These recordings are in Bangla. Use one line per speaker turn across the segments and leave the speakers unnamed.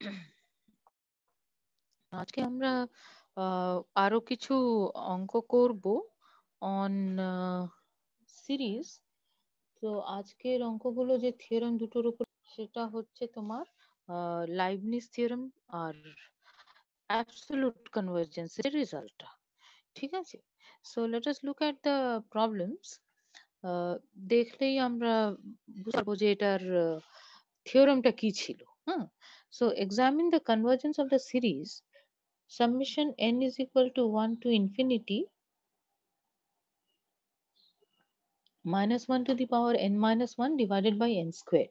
আজকে আমরা আরো কিছু অঙ্ক করব অন সিরিজ তো আজকের অঙ্কগুলো যে থিওরেম দুটোর উপর সেটা হচ্ছে তোমার লাইবনিস থিওরেম আর অ্যাবসলিউট কনভার্জেন্স এর রেজাল্টটা ঠিক আছে so let us look at the problems দেখলেই আমরা বুঝতে পারবো যে এটার আহ থিওরামটা কি ছিল হ্যাঁ so examine the convergence of the series summation n is equal to one to infinity minus one to the power n minus one divided by n square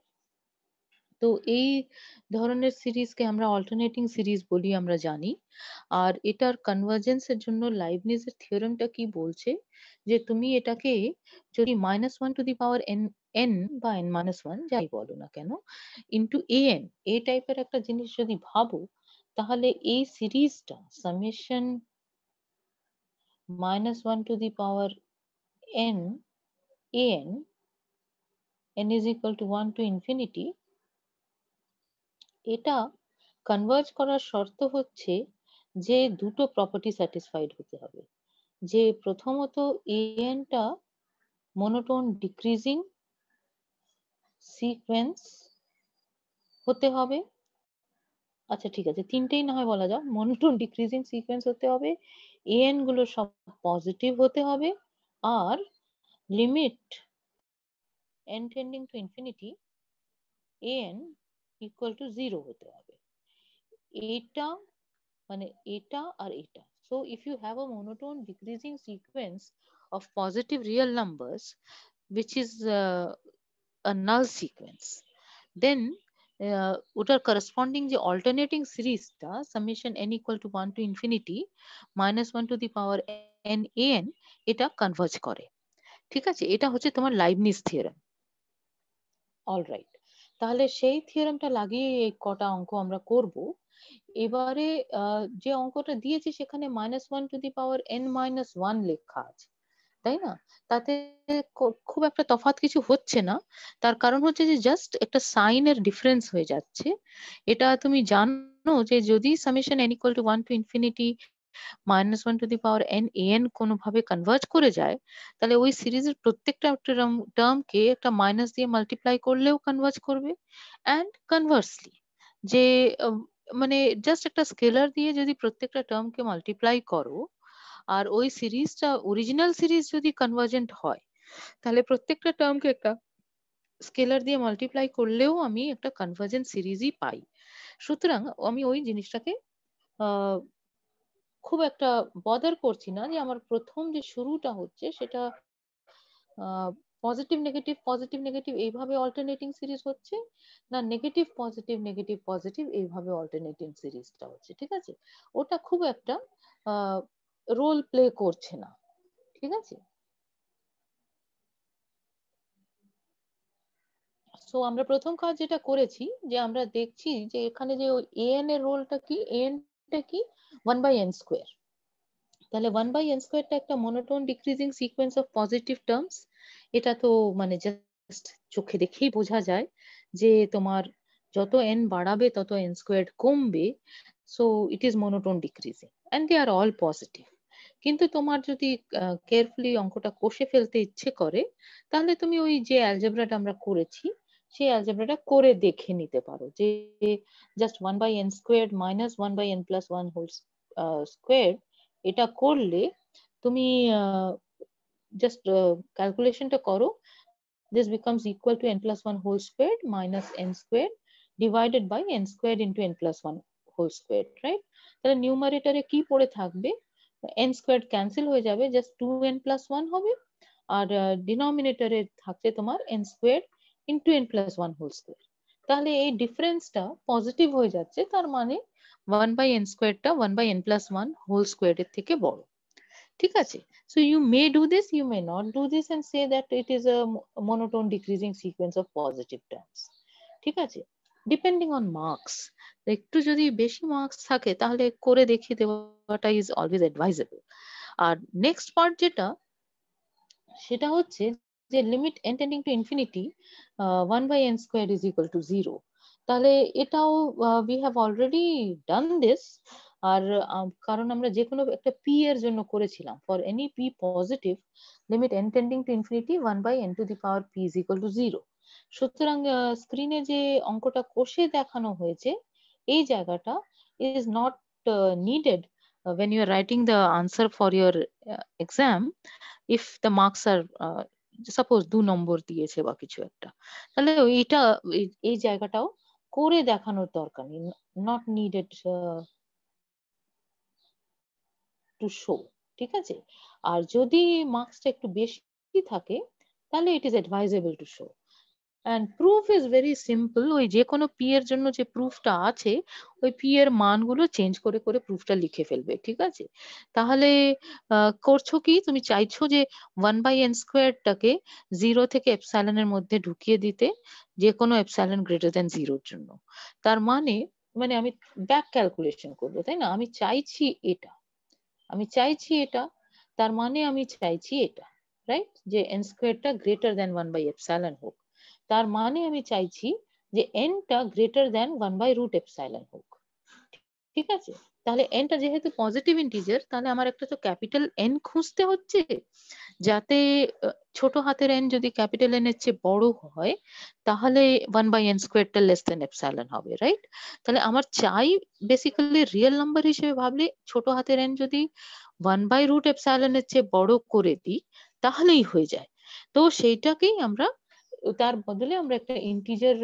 তো এই ধরনের সিরিজকে আমরা অল্টারনেটিং সিরিজ বলি আমরা জানি আর এটার কনভার্জেন্সের জন্য লাইবনিজের থিওরেমটা কি বলছে যে তুমি এটাকে যদি minus one to the power n n বা n ওয়ান যাই বলো না কেন ইন্টু এন এ টাইপের একটা জিনিস যদি ভাবো তাহলে এই সিরিজটা summation minus one to the power n an n is equal to one to infinity এটা কনভার্জ করার শর্ত হচ্ছে যে দুটো প্রপার্টি স্যাটিসফাইড হতে হবে যে প্রথমত এএনটা মনোটোন ডিক্রিজিং সিকোয়েন্স হতে হবে আচ্ছা ঠিক আছে তিনটেই না হয় বলা যাক মনোটোন ডিক্রিজিং সিকোয়েন্স হতে হবে এন গুলো সব পজিটিভ হতে হবে আর limit n tending to infinity n equal to zero হতে হবে এটা মানে এটা আর এটা so if you have a monotone decreasing sequence of positive real numbers which is a null sequence then ওটার uh, করসপন্ডিং যে অল্টারনেটিং সিরিজটা summation n equal to one to infinity minus one to the power n n এটা কনভার্জ করে ঠিক আছে এটা হচ্ছে তোমার লাইবনিস থিওরাম অলরাইট তাহলে সেই থিওরামটা লাগিয়ে এই কটা অঙ্ক আমরা করব এবারে যে অঙ্কটা দিয়েছি সেখানে minus one to the power n minus one লেখা আছে তাই না তাতে খুব একটা তফাৎ কিছু হচ্ছে না তার কারণ হচ্ছে যে জাস্ট একটা সাইনের ডিফারেন্স হয়ে যাচ্ছে এটা তুমি জানো যে যদি summation n equal to one to infinity minus one to the power n n কোনোভাবে কনভার্জ করে যায় তাহলে ওই সিরিজের প্রত্যেকটা টার্মকে একটা মাইনাস দিয়ে মাল্টিপ্লাই করলেও কনভার্জ করবে অ্যান্ড কনভার্সলি যে মানে জাস্ট একটা স্কেলার দিয়ে যদি প্রত্যেকটা টার্মকে মাল্টিপ্লাই করো আর ওই সিরিজটা অরিজিনাল সিরিজ যদি কনভার্জেন্ট হয় তাহলে প্রত্যেকটা টার্মকে একটা স্কেলার দিয়ে মাল্টিপ্লাই করলেও আমি একটা কনভার্জেন্ট সিরিজই পাই সুতরাং আমি ওই জিনিসটাকে খুব একটা বদার করছি না যে আমার প্রথম যে শুরুটা হচ্ছে সেটা পজিটিভ নেগেটিভ পজিটিভ নেগেটিভ এইভাবে অল্টারনেটিং সিরিজ হচ্ছে না নেগেটিভ পজিটিভ নেগেটিভ পজিটিভ এইভাবে অল্টারনেটিং সিরিজটা হচ্ছে ঠিক আছে ওটা খুব একটা রোল প্লে করছে না ঠিক আছে সো আমরা প্রথম কাজ যেটা করেছি যে আমরা দেখছি যে এখানে যে এন এর রোলটা কি এন টা কি ওয়ান বাই এন স্কোয়ার তাহলে ওয়ান বাই এন স্কোয়ারটা একটা monotone decreasing sequence of positive terms এটা তো মানে জাস্ট চোখে দেখেই বোঝা যায় যে তোমার যত এন বাড়াবে তত এন স্কোয়ার কমবে so it is monotone decreasing and they are all positive কিন্তু তোমার যদি কেয়ারফুলি অঙ্কটা কষে ফেলতে ইচ্ছে করে তাহলে তুমি ওই যে অ্যালজেব্রাটা আমরা করেছি সেই অ্যালজেব্রাটা করে দেখে নিতে পারো যে just one by n square minus one by n plus one whole square এটা করলে তুমি জাস্ট ক্যালকুলেশনটা করো this becomes equal to n plus 1 whole squared minus n squared divided by n squared into n plus 1 whole squared, right? তাহলে নিউমারেটারে কি পড়ে থাকবে n স্কোয়ার্ড ক্যান্সেল হয়ে যাবে just two n plus one হবে আর ডিনোমিনেটরে থাকছে তোমার n square into n plus one whole square তাহলে এই ডিফারেন্সটা পজিটিভ হয়ে যাচ্ছে তার মানে ওয়ান বাই এন স্কোয়ারটা one by n plus one whole স্কোয়ারের থেকে বড় ঠিক আছে so you may do this you may not do this and say that it is a monotone decreasing sequence of positive terms ঠিক আছে ডিপেন্ডিং অন মার্কস একটু যদি বেশি মার্কস থাকে তাহলে করে দেখিয়ে দেওয়াটা ইজ অলওয়েজ অ্যাডভাইজেবল আর নেক্সট পার্ট যেটা সেটা হচ্ছে যে limit n tending to infinity one by n square is equal to zero তাহলে এটাও we have already done this আর কারণ আমরা যে কোনো একটা পি এর জন্য করেছিলাম for any P positive limit n tending to infinity one by n to the power P is equal to zero সুতরাং স্ক্রিনে যে অঙ্কটা কষে দেখানো হয়েছে এই জায়গাটা is not needed when you are writing the answer for your uh, if the marks are are suppose uh, দু নম্বর দিয়েছে বা কিছু একটা তাহলে এইটা এই জায়গাটাও করে দেখানোর দরকার নেই নট নিডেড টু শো ঠিক আছে আর যদি মার্কসটা একটু বেশি থাকে তাহলে it is advisable to show and proof is very simple ওই যে কোনো পি এর জন্য যে প্রুফটা আছে ওই পি এর মানগুলো চেঞ্জ করে করে প্রুফটা লিখে ফেলবে ঠিক আছে তাহলে করছো কি তুমি চাইছো যে ওয়ান বাই এন স্কোয়ারটাকে জিরো থেকে এর মধ্যে ঢুকিয়ে দিতে যে কোনো এপসাইলন গ্রেটার দেন জিরোর জন্য তার মানে মানে আমি ব্যাক ক্যালকুলেশন করবো তাই না আমি চাইছি এটা আমি চাইছি এটা তার মানে আমি চাইছি এটা রাইট যে এন স্কোয়ারটা greater than one by epsilon হোক তার মানে আমি চাইছি যে এনটা greater than one by root epsilon হোক ঠিক আছে তাহলে এনটা যেহেতু পজিটিভ ইন্টিজার তাহলে আমার একটা তো ক্যাপিটাল এন খুঁজতে হচ্ছে যাতে ছোট হাতের এন যদি ক্যাপিটাল এন এর চেয়ে বড় হয় তাহলে ওয়ান বাই এন স্কোয়ারটা লেস দেন এপসাইলন হবে রাইট তাহলে আমার চাই বেসিক্যালি রিয়েল নাম্বার হিসেবে ভাবলে ছোট হাতের এন যদি ওয়ান বাই রুট এপসাইলন এর চেয়ে বড় করে দিই তাহলেই হয়ে যায় তো সেইটাকেই আমরা তার বদলে আমরা একটা ইন্টিজার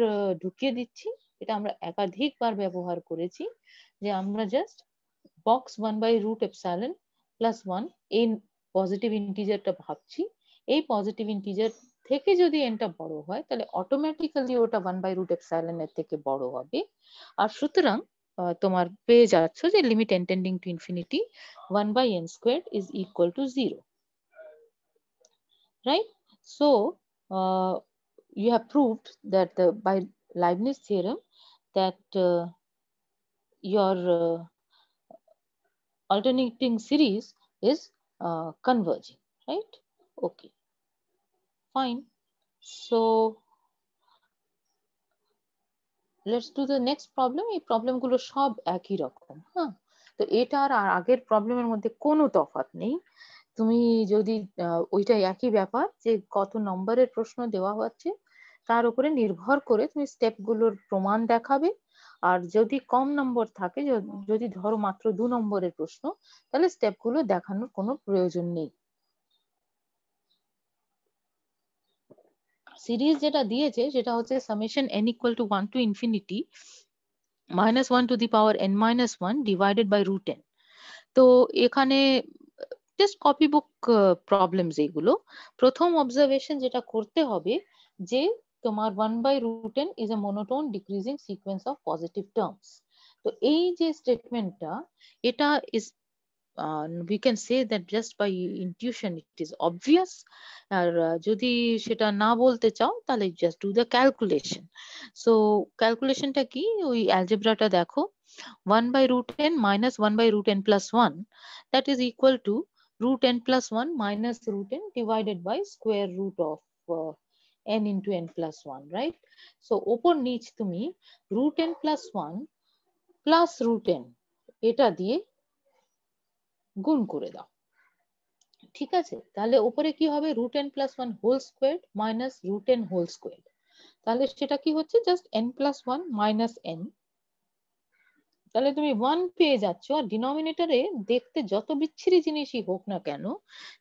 ঢুকিয়ে দিচ্ছি এটা আমরা একাধিকবার ব্যবহার করেছি যে আমরা just box one by root epsilon plus one এই পজিটিভ ইন্টিজারটা ভাবছি এই পজিটিভ ইন্টিজার থেকে যদি এনটা বড় হয় তাহলে অটোমেটিক্যালি ওটা ওয়ান বাই রুট এপসাইলন এর থেকে বড় হবে আর সুতরাং তোমার পেয়ে যাচ্ছ যে limit n tending to infinity one by n square is equal to zero right so you have proved that the, by Leibniz theorem that uh, your uh, alternating series is uh, converging, right? Okay, fine. So let's do the next problem. এই প্রবলেমগুলো সব একই রকম হ্যাঁ তো এটা আর আগের প্রবলেমের মধ্যে কোনো তফাৎ নেই তুমি যদি ওইটা একই ব্যাপার যে কত নম্বরের প্রশ্ন দেওয়া হচ্ছে তার উপরে নির্ভর করে তুমি স্টেপগুলোর প্রমাণ দেখাবে আর যদি কম নম্বর থাকে যদি ধরো মাত্র দু নম্বরের প্রশ্ন তাহলে স্টেপগুলো দেখানোর কোনো প্রয়োজন নেই সিরিজ যেটা দিয়েছে সেটা হচ্ছে summation n equal to one to infinity minus one to the power n minus one divided by root n তো এখানে জাস্ট কপি বুক প্রবলেমস এইগুলো প্রথম অবজারভেশন যেটা করতে হবে যে তোমার 1 by root n is a monotone decreasing sequence of positive terms. তো এই যে স্টেটমেন্টটা এটা is uh, we can say that just by intuition it is obvious. Or যদি সেটা না বলতে চাও তাহলে just do the calculation. So calculationটা কি ওই algebraটা দেখো 1 by root n minus 1 by root n plus 1 that is equal to root n plus 1 minus root n divided by square root of uh, n into n plus 1, right? So, ওপর নিচ তুমি root n plus 1 plus root n এটা দিয়ে গুণ করে দাও ঠিক আছে তাহলে ওপরে কি হবে root n plus 1 whole squared minus root n whole squared তাহলে সেটা কি হচ্ছে just n plus 1 minus n তাহলে তুমি ওয়ান পেয়ে যাচ্ছ আর ডিনোমিনেটরে দেখতে যত বিচ্ছিরি জিনিসই হোক না কেন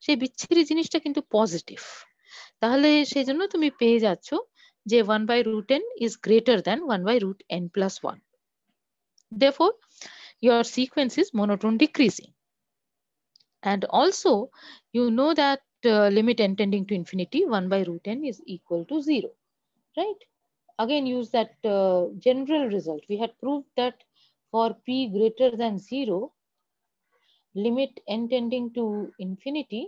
সেই বিচ্ছিরি জিনিসটা কিন্তু পজিটিভ তাহলে সেই জন্য তুমি পেয়ে যাচ্ছ যে one by root n is greater than one by root n therefore your sequence is monotone decreasing and also you know that uh, limit n tending to infinity 1 by root n is equal to 0 right again use that uh, general result we had proved that for p greater than 0 limit n tending to infinity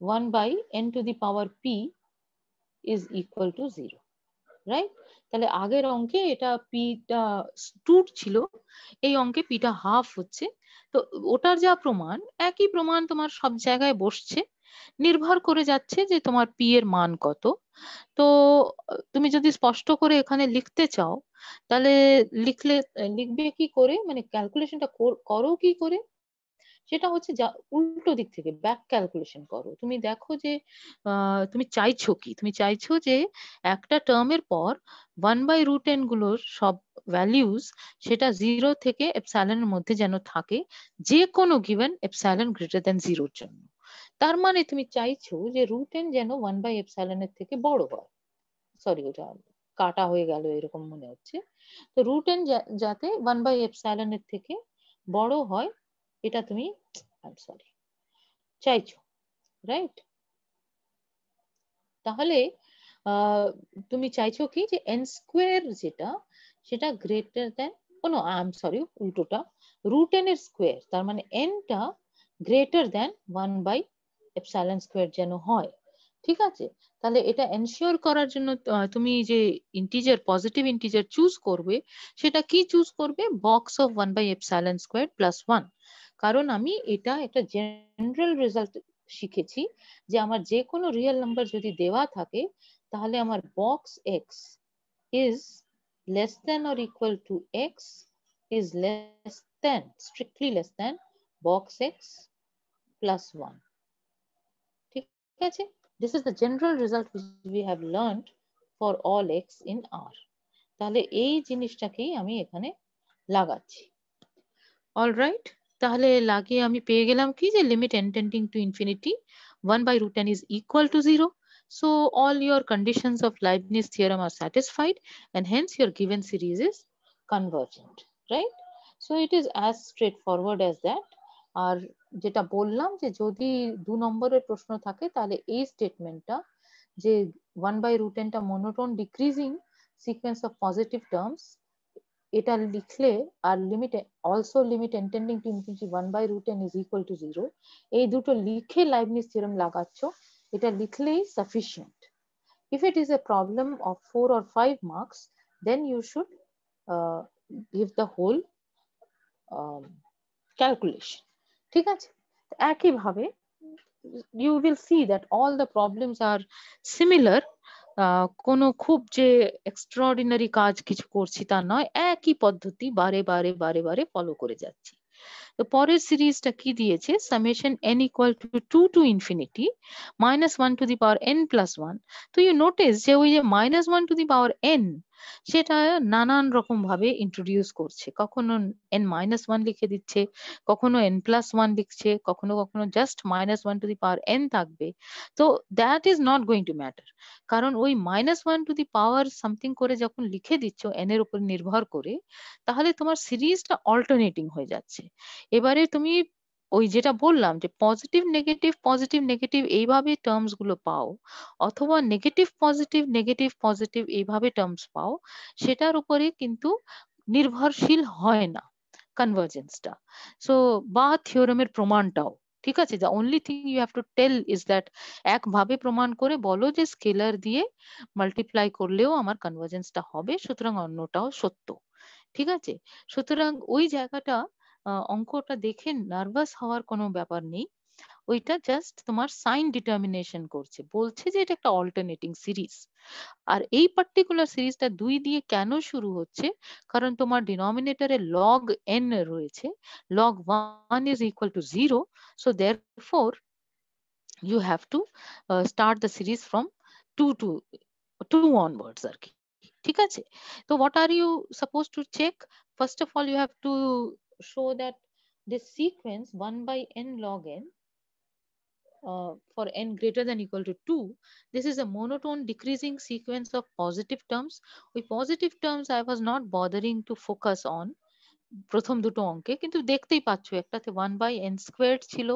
1 by n to the power p is equal to 0 right তাহলে আগের অঙ্কে এটা পিটা স্টুট ছিল এই অঙ্কে পিটা হাফ হচ্ছে তো ওটার যা প্রমাণ একই প্রমাণ তোমার সব জায়গায় বসছে নির্ভর করে যাচ্ছে যে তোমার পি এর মান কত তো তুমি যদি স্পষ্ট করে এখানে লিখতে চাও তাহলে লিখলে লিখবে কি করে মানে ক্যালকুলেশনটা করো কি করে সেটা হচ্ছে যা উল্টো দিক থেকে ব্যাক ক্যালকুলেশন করো তুমি দেখো যে তুমি চাইছো কি তুমি চাইছো যে একটা টার্মের পর ওয়ান বাই রুট এন গুলোর সব ভ্যালিউজ সেটা জিরো থেকে এপসাইলনের মধ্যে যেন থাকে যে কোনো গিভেন এপসাইলন গ্রেটার দেন জিরোর জন্য তার মানে তুমি চাইছো যে রুট এন যেন ওয়ান বাই এপসাইলনের থেকে বড় হয় সরি ওটা কাটা হয়ে গেল এরকম মনে হচ্ছে তো রুট এন যাতে ওয়ান বাই এপসাইলনের থেকে বড় হয় এটা তুমি সরি চাইছো রাইট তাহলে তুমি চাইছো কি যে এন স্কোয়ার যেটা সেটা গ্রেটার দেন কোনো আই এম সরি উল্টোটা রুট এন এর স্কোয়ার তার মানে এনটা greater than one by epsilon square যেন হয় ঠিক আছে তাহলে এটা এনশিওর করার জন্য তুমি যে ইন্টিজার পজিটিভ ইন্টিজার চুজ করবে সেটা কি চুজ করবে box of one by epsilon square plus one কারণ আমি এটা একটা জেনারেল রেজাল্ট শিখেছি যে আমাদের যে কোনো রিয়েল নাম্বার যদি দেওয়া থাকে তাহলে আমাদের box x is less than or equal to x is less than strictly less than box x + 1 ঠিক আছে this is the general result we have learned for all x in r তাহলে এই জিনিসটাকেই আমি এখানে লাগাচ্ছি অল রাইট তাহলে লাগিয়ে আমি পেয়ে গেলাম কি যে limit n tending to infinity 1 by root n is equal to 0. So all your conditions of Leibniz theorem are satisfied and hence your given series is convergent, right? So it is as straightforward as that. আর যেটা বললাম যে যদি দু নম্বরের প্রশ্ন থাকে তাহলে এই স্টেটমেন্টটা যে 1 বাই রুট টা monotone decreasing sequence of positive terms এটা লিখলে আর limit also limit n tending to infinity one by root n is equal to zero এই দুটো লিখে লাইবনিজ থিওরাম লাগাচ্ছ এটা লিখলেই sufficient if it is a problem of four or five marks, then you should uh, give the whole um, calculation. ঠিক আছে একইভাবে you will see that all the problems are similar কোনো খুব যে এক্সট্রাঅর্ডিনারি কাজ কিছু করছি তা নয় একই পদ্ধতি বারে বারে বারে বারে ফলো করে যাচ্ছি তো পরের সিরিজটা কি দিয়েছে summation n equal to two to infinity minus one to the power n plus one তো ইউ নোটিস যে ওই যে minus one to the power n সেটা নানান রকম ভাবে ইন্ট্রোডিউস করছে কখনো এন মাইনাস ওয়ান লিখে দিচ্ছে কখনো এন প্লাস ওয়ান লিখছে কখনো কখনো just minus one to the power n থাকবে তো that is not going to matter কারণ ওই minus one to the power something করে যখন লিখে দিচ্ছ এন এর উপর নির্ভর করে তাহলে তোমার সিরিজটা অল্টারনেটিং হয়ে যাচ্ছে এবারে তুমি ওই যেটা বললাম যে পজিটিভ নেগেটিভ পজিটিভ নেগেটিভ এইভাবে টার্মস গুলো পাও অথবা নেগেটিভ পজিটিভ নেগেটিভ পজিটিভ এইভাবে টার্মস পাও সেটার উপরে কিন্তু নির্ভরশীল হয় না কনভার্জেন্সটা সো বা থিওরেমের প্রমাণটাও ঠিক আছে the only thing you have to tell is that একভাবে প্রমাণ করে বলো যে স্কেলার দিয়ে মাল্টিপ্লাই করলেও আমার কনভার্জেন্সটা হবে সুতরাং অন্যটাও সত্য ঠিক আছে সুতরাং ওই জায়গাটা অঙ্কটা দেখে নার্ভাস হওয়ার কোনো ব্যাপার নেই ওইটা জাস্ট তোমার সাইন ডিটারমিনেশন করছে বলছে যে এটা একটা অল্টারনেটিং সিরিজ আর এই পার্টিকুলার সিরিজটা দুই দিয়ে কেন শুরু হচ্ছে কারণ তোমার ডিনোমিনেটরে লগ এন রয়েছে log one is equal to zero so therefore you have to start the series from two two two onwards আর কি ঠিক আছে তো what are you suppose to check first of all you have to show that this sequence 1 by n log n uh, for n greater than equal to 2, this is a monotone decreasing sequence of positive terms. With positive terms, I was not bothering to focus on প্রথম দুটো অঙ্কে কিন্তু দেখতেই পাচ্ছ একটাতে ওয়ান বাই এন স্কোয়ার ছিল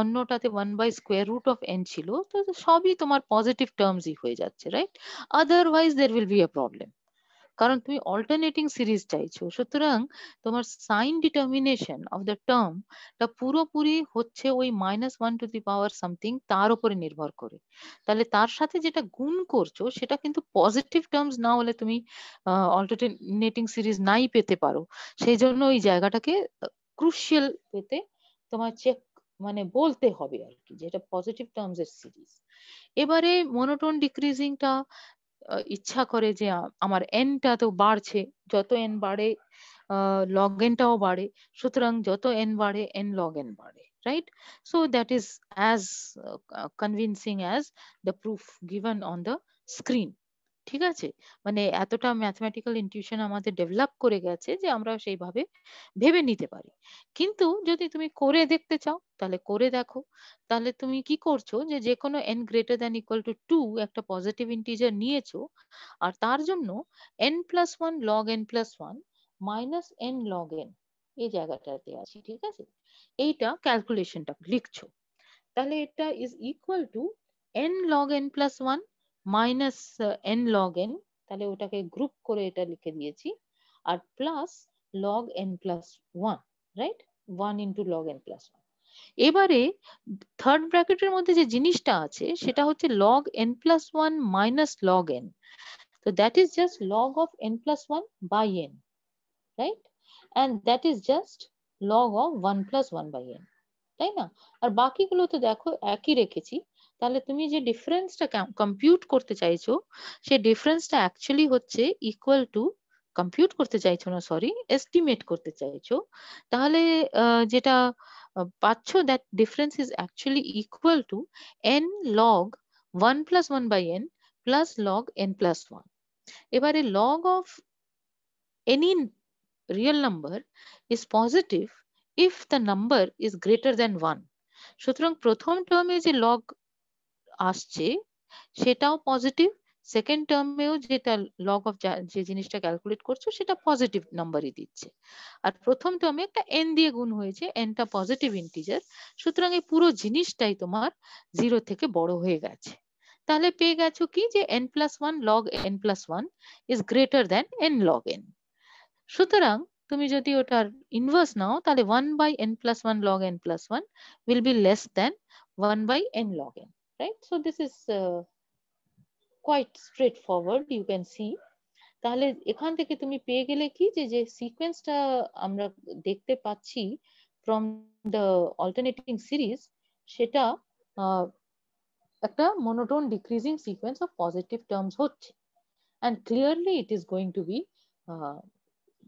অন্যটাতে one by square root of n ছিল তো সবই তোমার পজিটিভ টার্মসই হয়ে যাচ্ছে right otherwise there will be a problem কারণ তুমি অল্টারনেটিং সিরিজ চাইছো সুতরাং তোমার সাইন ডিটারমিনেশন অফ দ্য টার্মটা পুরোপুরি হচ্ছে ওই minus one to the power something তার উপরে নির্ভর করে তাহলে তার সাথে যেটা গুণ করছো সেটা কিন্তু পজিটিভ টার্মস না হলে তুমি অল্টারনেটিং সিরিজ নাই পেতে পারো সেই জন্য ওই জায়গাটাকে ক্রুশিয়াল পেতে তোমার চেক মানে বলতে হবে আর কি যেটা পজিটিভ টার্মস এর সিরিজ এবারে মনোটোন ডিক্রিজিংটা ইচ্ছা করে যে আমার এনটা তো বাড়ছে যত এন বাড়ে লগ এনটাও বাড়ে সুতরাং যত এন বাড়ে এন লগ এন বাড়ে right so that is as uh, convincing as the proof given on the screen ঠিক আছে মানে এতটা ম্যাথমেটিক্যাল ইনটিউশন আমাদের ডেভেলপ করে গেছে যে আমরা সেইভাবে ভেবে নিতে পারি কিন্তু যদি তুমি করে দেখতে চাও তাহলে করে দেখো তাহলে তুমি কি করছো যে যে কোনো n greater than equal to two একটা পজিটিভ ইন্টিজার নিয়েছো আর তার জন্য n plus one log n plus one minus n log n এই জায়গাটাতে আছি ঠিক আছে এইটা ক্যালকুলেশনটা লিখছো তাহলে এটা is equal to n log n plus 1 minus n log n তাহলে ওটাকে গ্রুপ করে এটা লিখে দিয়েছি আর plus log n plus one right one into log n plus one এবারে থার্ড ব্র্যাকেটের মধ্যে যে জিনিসটা আছে সেটা হচ্ছে log n plus one minus log n তো that is just log of n plus one by n right and that is just log of one plus one by n তাই না আর বাকিগুলো তো দেখো একই রেখেছি তাহলে তুমি যে ডিফারেন্সটা কম্পিউট করতে চাইছো সে ডিফারেন্সটা অ্যাকচুয়ালি হচ্ছে ইকুয়াল টু কম্পিউট করতে চাইছো না সরি এস্টিমেট করতে চাইছো তাহলে যেটা পাচ্ছ that difference is actually equal to n log one plus one by n plus log n plus one এবারে log of any real number is positive if the number is greater than 1 সুতরাং প্রথম টার্মে যে লগ আসছে সেটাও পজিটিভ সেকেন্ড টার্মেও যেটা লগ অফ যে জিনিসটা ক্যালকুলেট করছো সেটা পজিটিভ নাম্বারই দিচ্ছে আর প্রথম টার্মে একটা এন দিয়ে গুণ হয়েছে এনটা পজিটিভ ইন্টিজার সুতরাং এই পুরো জিনিসটাই তোমার জিরো থেকে বড় হয়ে গেছে তাহলে পেয়ে গেছো কি যে n plus one log n plus one is greater than n log n সুতরাং তুমি যদি ওটার ইনভার্স নাও তাহলে one by n plus one log n plus one will be less than one by n log n right? So this is uh, quite straightforward, you can see. তাহলে এখান থেকে তুমি পেয়ে গেলে কি যে যে সিকোয়েন্সটা আমরা দেখতে পাচ্ছি ফ্রম দ্য অল্টারনেটিং সিরিজ সেটা একটা monoton decreasing sequence of positive terms হচ্ছে and clearly it is going to be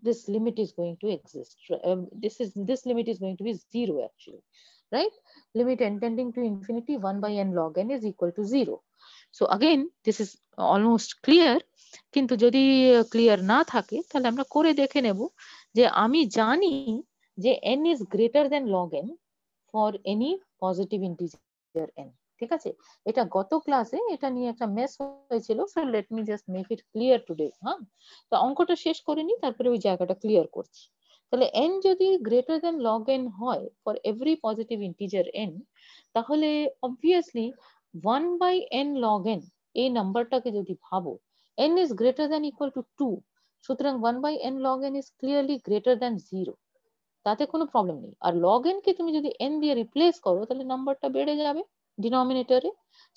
this limit is going to exist um, this is this limit is going to be zero actually right? Limit n tending to infinity 1 by n log n is equal to 0. So again, this is almost clear. কিন্তু যদি clear না থাকে তাহলে আমরা করে দেখে নেব যে আমি জানি যে n is greater than log n for any positive integer n ঠিক আছে এটা গত ক্লাসে এটা নিয়ে একটা মেস হয়েছিল so let me just make it clear today হ্যাঁ তো অঙ্কটা শেষ করে নি তারপরে ওই জায়গাটা ক্লিয়ার করছি তাহলে n যদি গ্রেটার দেন log n হয় for every positive integer n তাহলে obviously 1 by n log n এই নাম্বারটাকে যদি ভাবো n is greater than equal to 2 সুতরাং 1 by n log n is clearly greater than 0 তাতে কোনো প্রবলেম নেই আর log n কে তুমি যদি n দিয়ে রিপ্লেস করো তাহলে নাম্বারটা বেড়ে যাবে ডিনোমিনেটরে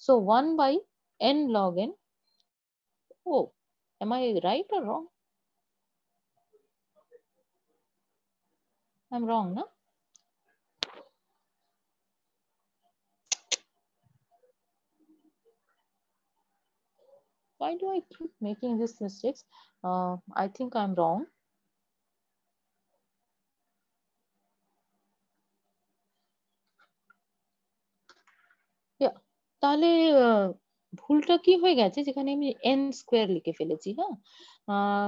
so 1 by n log n ও am i right or wrong I'm wrong, no? Why do I keep making these mistakes? Uh, I think I'm wrong. Yeah. তাহলে ভুলটা কি হয়ে গেছে যেখানে আমি n স্কোয়ার লিখে ফেলেছি হ্যাঁ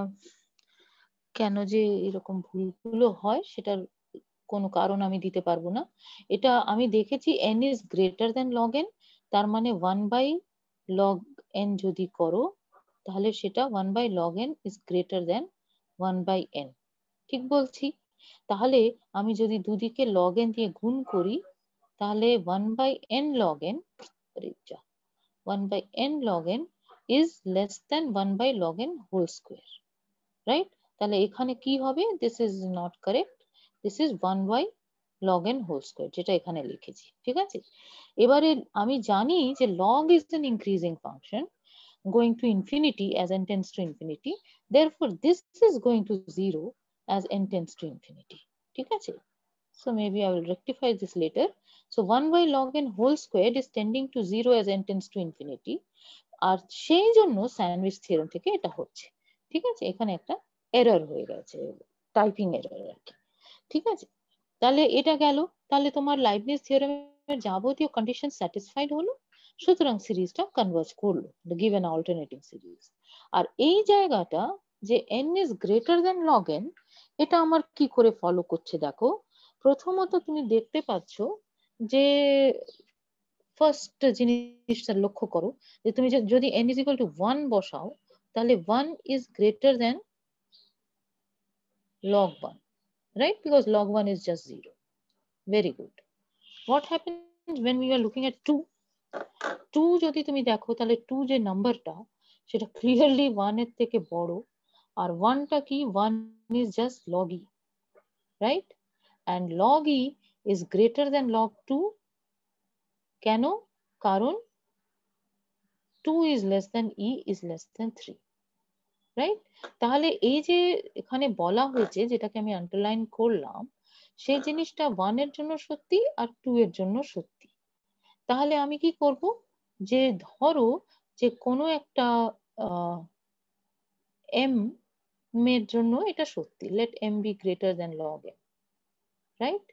কেন যে এরকম ভুলগুলো হয় সেটার কোনো কারণ আমি দিতে পারবো না এটা আমি দেখেছি n is greater than log n তার মানে ওয়ান বাই লগ এন যদি করো তাহলে সেটা one by log n is greater than one by n ঠিক বলছি তাহলে আমি যদি দুদিকে লগ এন দিয়ে গুণ করি তাহলে one by n log n one by n log n is less than one by log n whole square right তাহলে এখানে কি হবে this is not correct this is one by log n whole square যেটা এখানে লিখেছি ঠিক আছে এবারে আমি জানি যে log is an increasing function going to infinity as n tends to infinity therefore this is going to zero as n tends to infinity ঠিক আছে so maybe i will rectify this later so 1 by log n whole squared is tending to zero as n tends to infinity আর সেই জন্য স্যান্ডউইচ থিওরেম থেকে এটা হচ্ছে ঠিক আছে এখানে একটা এরর হয়ে গেছে টাইপিং এরর আর কি ঠিক আছে তাহলে এটা গেল তাহলে তোমার লাইবনিজ থিওরেমের যাবতীয় কন্ডিশন স্যাটিসফাইড হলো সুতরাং সিরিজটা কনভার্জ করলো গিভেন অল্টারনেটিং সিরিজ আর এই জায়গাটা যে n is greater than log n এটা আমার কি করে ফলো করছে দেখো প্রথমত তুমি দেখতে পাচ্ছ যে ফার্স্ট জিনিসটা লক্ষ্য করো যে তুমি যদি n is equal to one বসাও তাহলে one is greater than log one right? Because log 1 is just 0. Very good. What happens when we are looking at 2? 2 jodi tumi দেখো তাহলে 2 number ta. সেটা clearly 1 এর boro. Or one ta ki 1 is just log e right and log e is greater than log 2 কেন Karun? 2 is less than e is less than 3 right তাহলে এই যে এখানে বলা হয়েছে যেটাকে আমি আন্ডারলাইন করলাম সেই জিনিসটা ওয়ান এর জন্য সত্যি আর টু এর জন্য সত্যি তাহলে আমি কি করব যে ধরো যে কোনো একটা এম এর জন্য এটা সত্যি let m be greater than log m right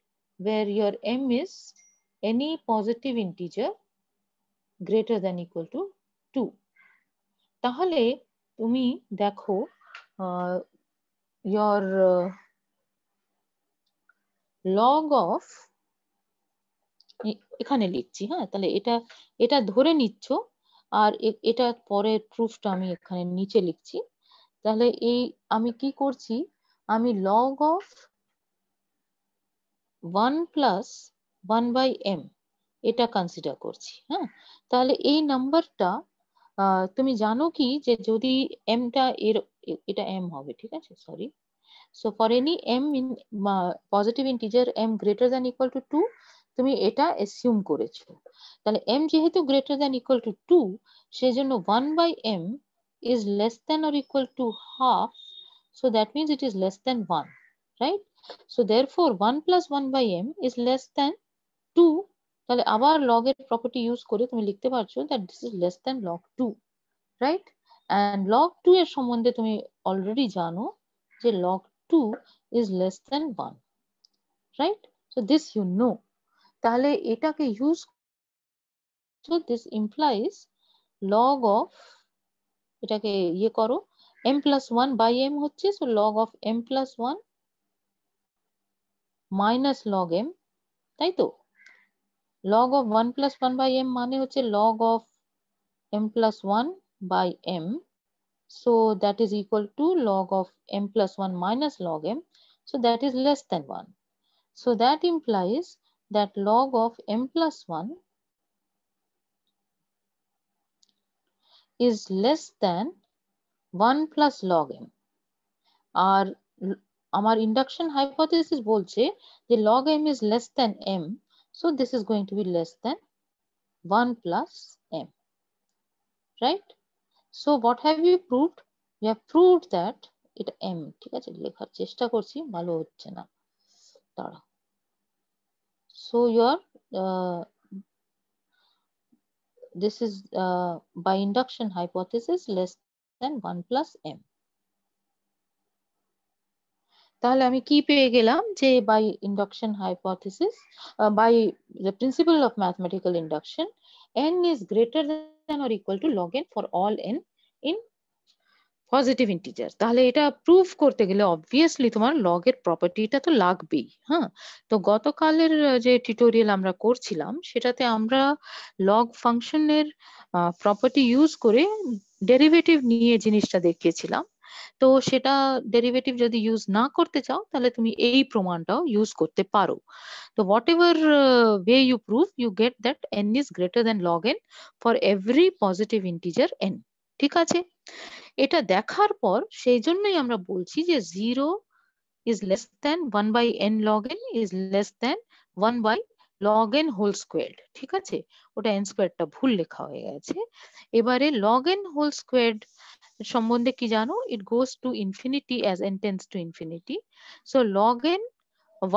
where ইয়ার m is any positive integer greater than equal to two তাহলে তুমি দেখো ইয়র লগ অফ এখানে লিখছি হ্যাঁ তাহলে এটা এটা ধরে নিচ্ছ আর এটা পরের প্রুফটা আমি এখানে নিচে লিখছি তাহলে এই আমি কি করছি আমি log of one plus one by m এটা কনসিডার করছি হ্যাঁ তাহলে এই নাম্বারটা তুমি জানো কি যে যদি এমটা এর এটা এম হবে ঠিক আছে sorry so for any m in positive integer m greater than equal to two তুমি এটা এসিউম করেছো তাহলে এম যেহেতু greater than equal to two সেজন্য one by m is less than or equal to half so that means it is less than one right so therefore one plus one by m is less than two তাহলে আবার লগ এর প্রপার্টি ইউজ করে তুমি লিখতে পারছো that this is less than log 2 right and log 2 এর সম্বন্ধে তুমি অলরেডি জানো যে log 2 is less than 1 right so this you know তাহলে এটাকে use so this implies log of এটাকে ইয়ে করো m plus one by m হচ্ছে so log of m plus one minus log m তাই তো log of 1 plus 1 by m mane hoche log of m plus 1 by m so that is equal to log of m plus 1 minus log m so that is less than 1 so that implies that log of m plus 1 is less than 1 plus log m our our induction hypothesis bolche the log m is less than m so this is going to be less than 1 plus m, right? So what have you proved? You have proved that it m So your লেখার uh, this is uh, by induction hypothesis less than 1 plus m. তাহলে আমি কি পেয়ে গেলাম যে by induction hypothesis by the principle of mathematical induction n is greater than or equal to log n for all n in positive integer তাহলে এটা প্রুভ করতে গেলে অবভিয়াসলি তোমার লগ এর প্রপার্টিটা তো লাগবেই হ্যাঁ তো গতকালের যে টিউটোরিয়াল আমরা করছিলাম সেটাতে আমরা লগ ফাংশনের প্রপার্টি ইউজ করে ডেরিভেটিভ নিয়ে জিনিসটা দেখিয়েছিলাম তো সেটা ডেরিভেটিভ যদি ইউজ না করতে চাও তাহলে তুমি এই প্রমাণটাও ইউজ করতে পারো তো whatever way you prove you get that n is greater than log n for every positive integer n ঠিক আছে এটা দেখার পর সেই জন্যই আমরা বলছি যে zero is less than one by n log n is less than one by log n whole squared ঠিক আছে ওটা n স্কোয়ারটা ভুল লেখা হয়ে গেছে এবারে log n হোল স্কোয়ার্ড সম্বন্ধে কি জানো it goes to infinity as n tends to infinity so log n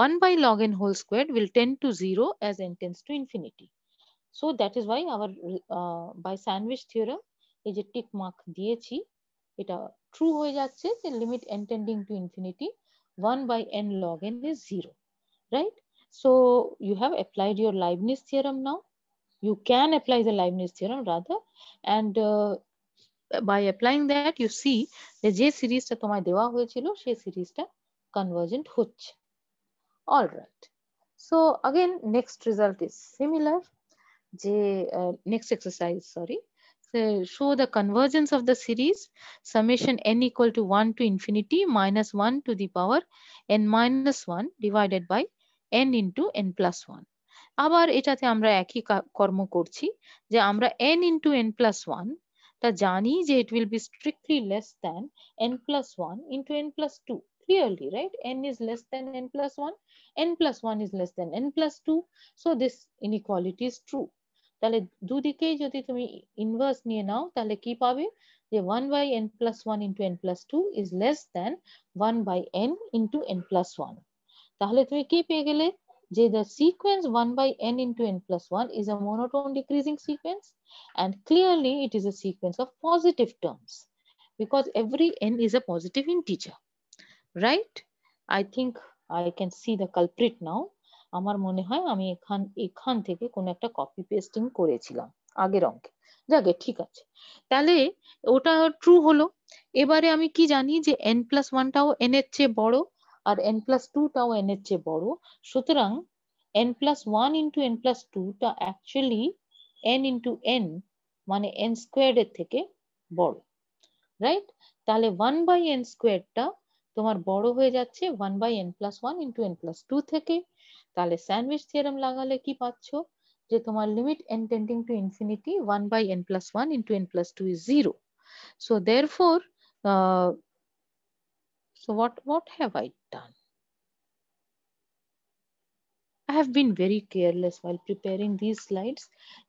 1 by log n whole squared will tend to 0 as n tends to infinity. So that is why our uh, by sandwich theorem এই যে টিক মার্ক দিয়েছি এটা ট্রু হয়ে যাচ্ছে যে limit n tending to infinity 1 by n log n is 0 right so you have applied your leibniz theorem now you can apply the leibniz theorem rather and uh, by applying that you see যে যে সিরিজটা তোমায় দেওয়া হয়েছিল সেই সিরিজটা কনভার্জেন্ট হচ্ছে all right so again next result is similar যে next exercise sorry show the convergence of the series summation n equal to 1 to infinity minus 1 to the power n minus 1 divided by n into n plus 1 আবার এটাতে আমরা একই কর্ম করছি যে আমরা n into n plus one জানি যে it will be strictly less than n+1 * n+2 clearly right n is less than n+1 n+1 is less than n+2 so this inequality is true তাহলে দুই দিকেই যদি তুমি ইনভার্স নিয়ে নাও তাহলে কি পাবে যে 1/n+1 * n+2 is less than 1/n * n+1 তাহলে তুই কি পেয়ে গেলে J, the sequence 1 by n into n plus 1 is a monotone decreasing sequence. And clearly, it is a sequence of positive terms because every n is a positive integer, right? I think I can see the culprit now. আমার মনে হয় আমি এখান এখান থেকে কোনো একটা কপি পেস্টিং করেছিলাম আগের অঙ্কে যাকে ঠিক আছে তাহলে ওটা ট্রু হলো এবারে আমি কি জানি যে এন প্লাস ওয়ানটাও n এর চেয়ে বড় আর এন প্লাস টু টাও এন এর চেয়ে বড় সুতরাং n plus one into n plus টুটা অ্যাকচুয়ালি এন ইন্টু এন মানে এন স্কোয়ারের থেকে বড় রাইট তাহলে ওয়ান বাই এন স্কোয়ারটা তোমার বড় হয়ে যাচ্ছে one by n plus one into n plus two থেকে তাহলে স্যান্ডউইচ থিওরাম লাগালে কি পাচ্ছ যে তোমার limit n tending to infinity one by n plus one into n plus two is zero so therefore So what, what have I done? I have been very careless while preparing these slides.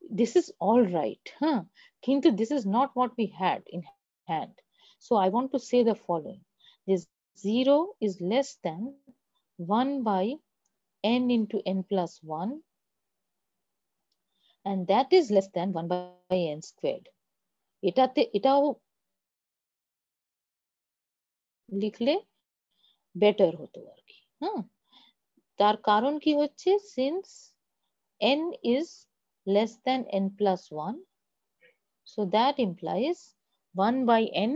This is all right. Huh? Kintu, this is not what we had in hand. So I want to say the following. This 0 is less than 1 by n into n plus 1. And that is less than 1 by n squared. এটাতে এটাও লিখলে বেটার হতো আর কি হ্যাঁ তার কারণ কি হচ্ছে since n is less than n plus 1 so that implies 1 by n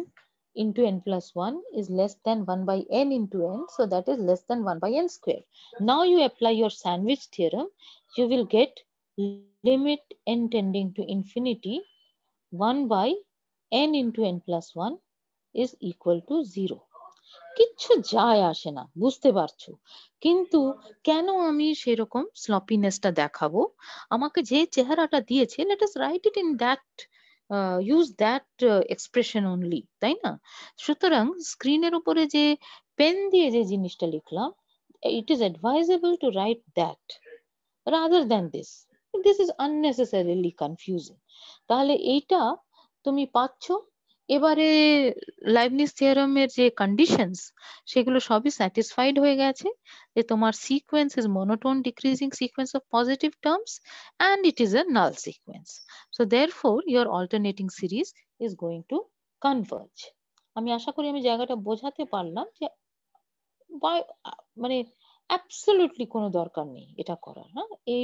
into n plus 1 is less than 1 by n into n so that is less than 1 by n square now you apply your sandwich theorem you will get limit n tending to infinity 1 by n into n plus 1 is equal to 0 কিচ্ছু যায় আসে না বুঝতে পারছো কিন্তু কেন আমি সেরকম স্লপিনেসটা দেখাবো আমাকে যে চেহারাটা দিয়েছে let us write it in that use that expression only তাই না সুতরাং স্ক্রিনের উপরে যে পেন দিয়ে যে জিনিসটা লিখলাম it is advisable to write that rather than this this is unnecessarily confusing তাহলে এইটা তুমি পাচ্ছ এবারে লাইবনিস থিওরেমের যে কন্ডিশনস সেগুলো সবই স্যাটিসফাইড হয়ে গেছে যে তোমার sequence is monotone decreasing sequence of positive terms and it is a null sequence so therefore your alternating series is going to converge আমি আশা করি আমি জায়গাটা বোঝাতে পারলাম যে মানে অ্যাবসলিউটলি কোনো দরকার নেই এটা করার হ্যাঁ এই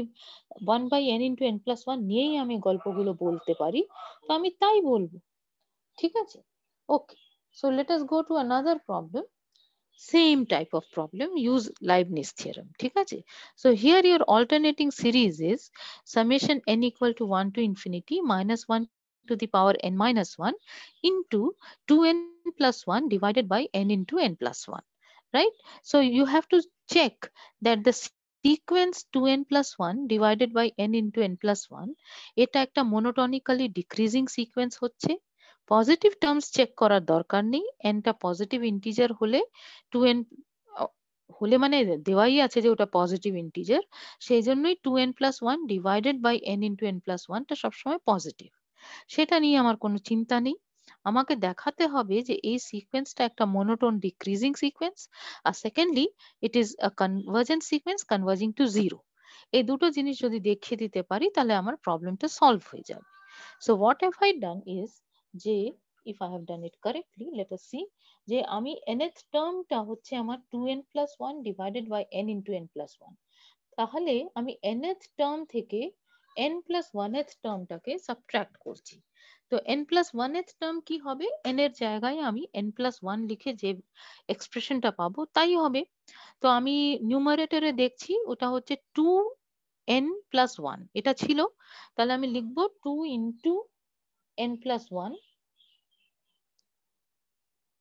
one by n into n plus one নিয়েই আমি গল্পগুলো বলতে পারি তো আমি তাই বলবো Okay. So let us go to another problem. same type of problem use Leibniz theorem ঠিক so here your alternating series is summation n equal to 1 to infinity minus 1 to the power n minus 1 into 2n plus 1 divided by n into n plus 1 right so you have to check that the sequence 2n plus 1 divided by n into n plus 1 এটা একটা monotonically decreasing sequence হচ্ছে পজিটিভ টার্মস চেক করার দরকার নেই এনটা পজিটিভ ইন্টিজার হলে টু এন হলে মানে দেওয়াই আছে যে ওটা পজিটিভ ইন্টিজার সেই জন্যই two n plus one divided by n into n plus ওয়ানটা সবসময় পজিটিভ সেটা নিয়ে আমার কোনো চিন্তা নেই আমাকে দেখাতে হবে যে এই সিকোয়েন্সটা একটা মনোটোন ডিক্রিজিং সিকোয়েন্স আর secondly it is a convergent sequence converging to zero এই দুটো জিনিস যদি দেখিয়ে দিতে পারি তাহলে আমার প্রবলেমটা সলভ হয়ে যাবে so what have I done is যে if I have done it correctly, let us see যে আমি nth টার্মটা হচ্ছে আমার 2n plus 1 divided by n into n plus 1 তাহলে আমি nth টার্ম থেকে n plus 1th টার্মটাকে সাবট্রাক্ট করছি তো n plus 1th টার্ম কি হবে n এর জায়গায় আমি n plus 1 লিখে যে এক্সপ্রেশনটা পাবো তাই হবে তো আমি নিউমারেটরে দেখছি ওটা হচ্ছে এন plus 1 এটা ছিল তাহলে আমি লিখবো 2 into n plus 1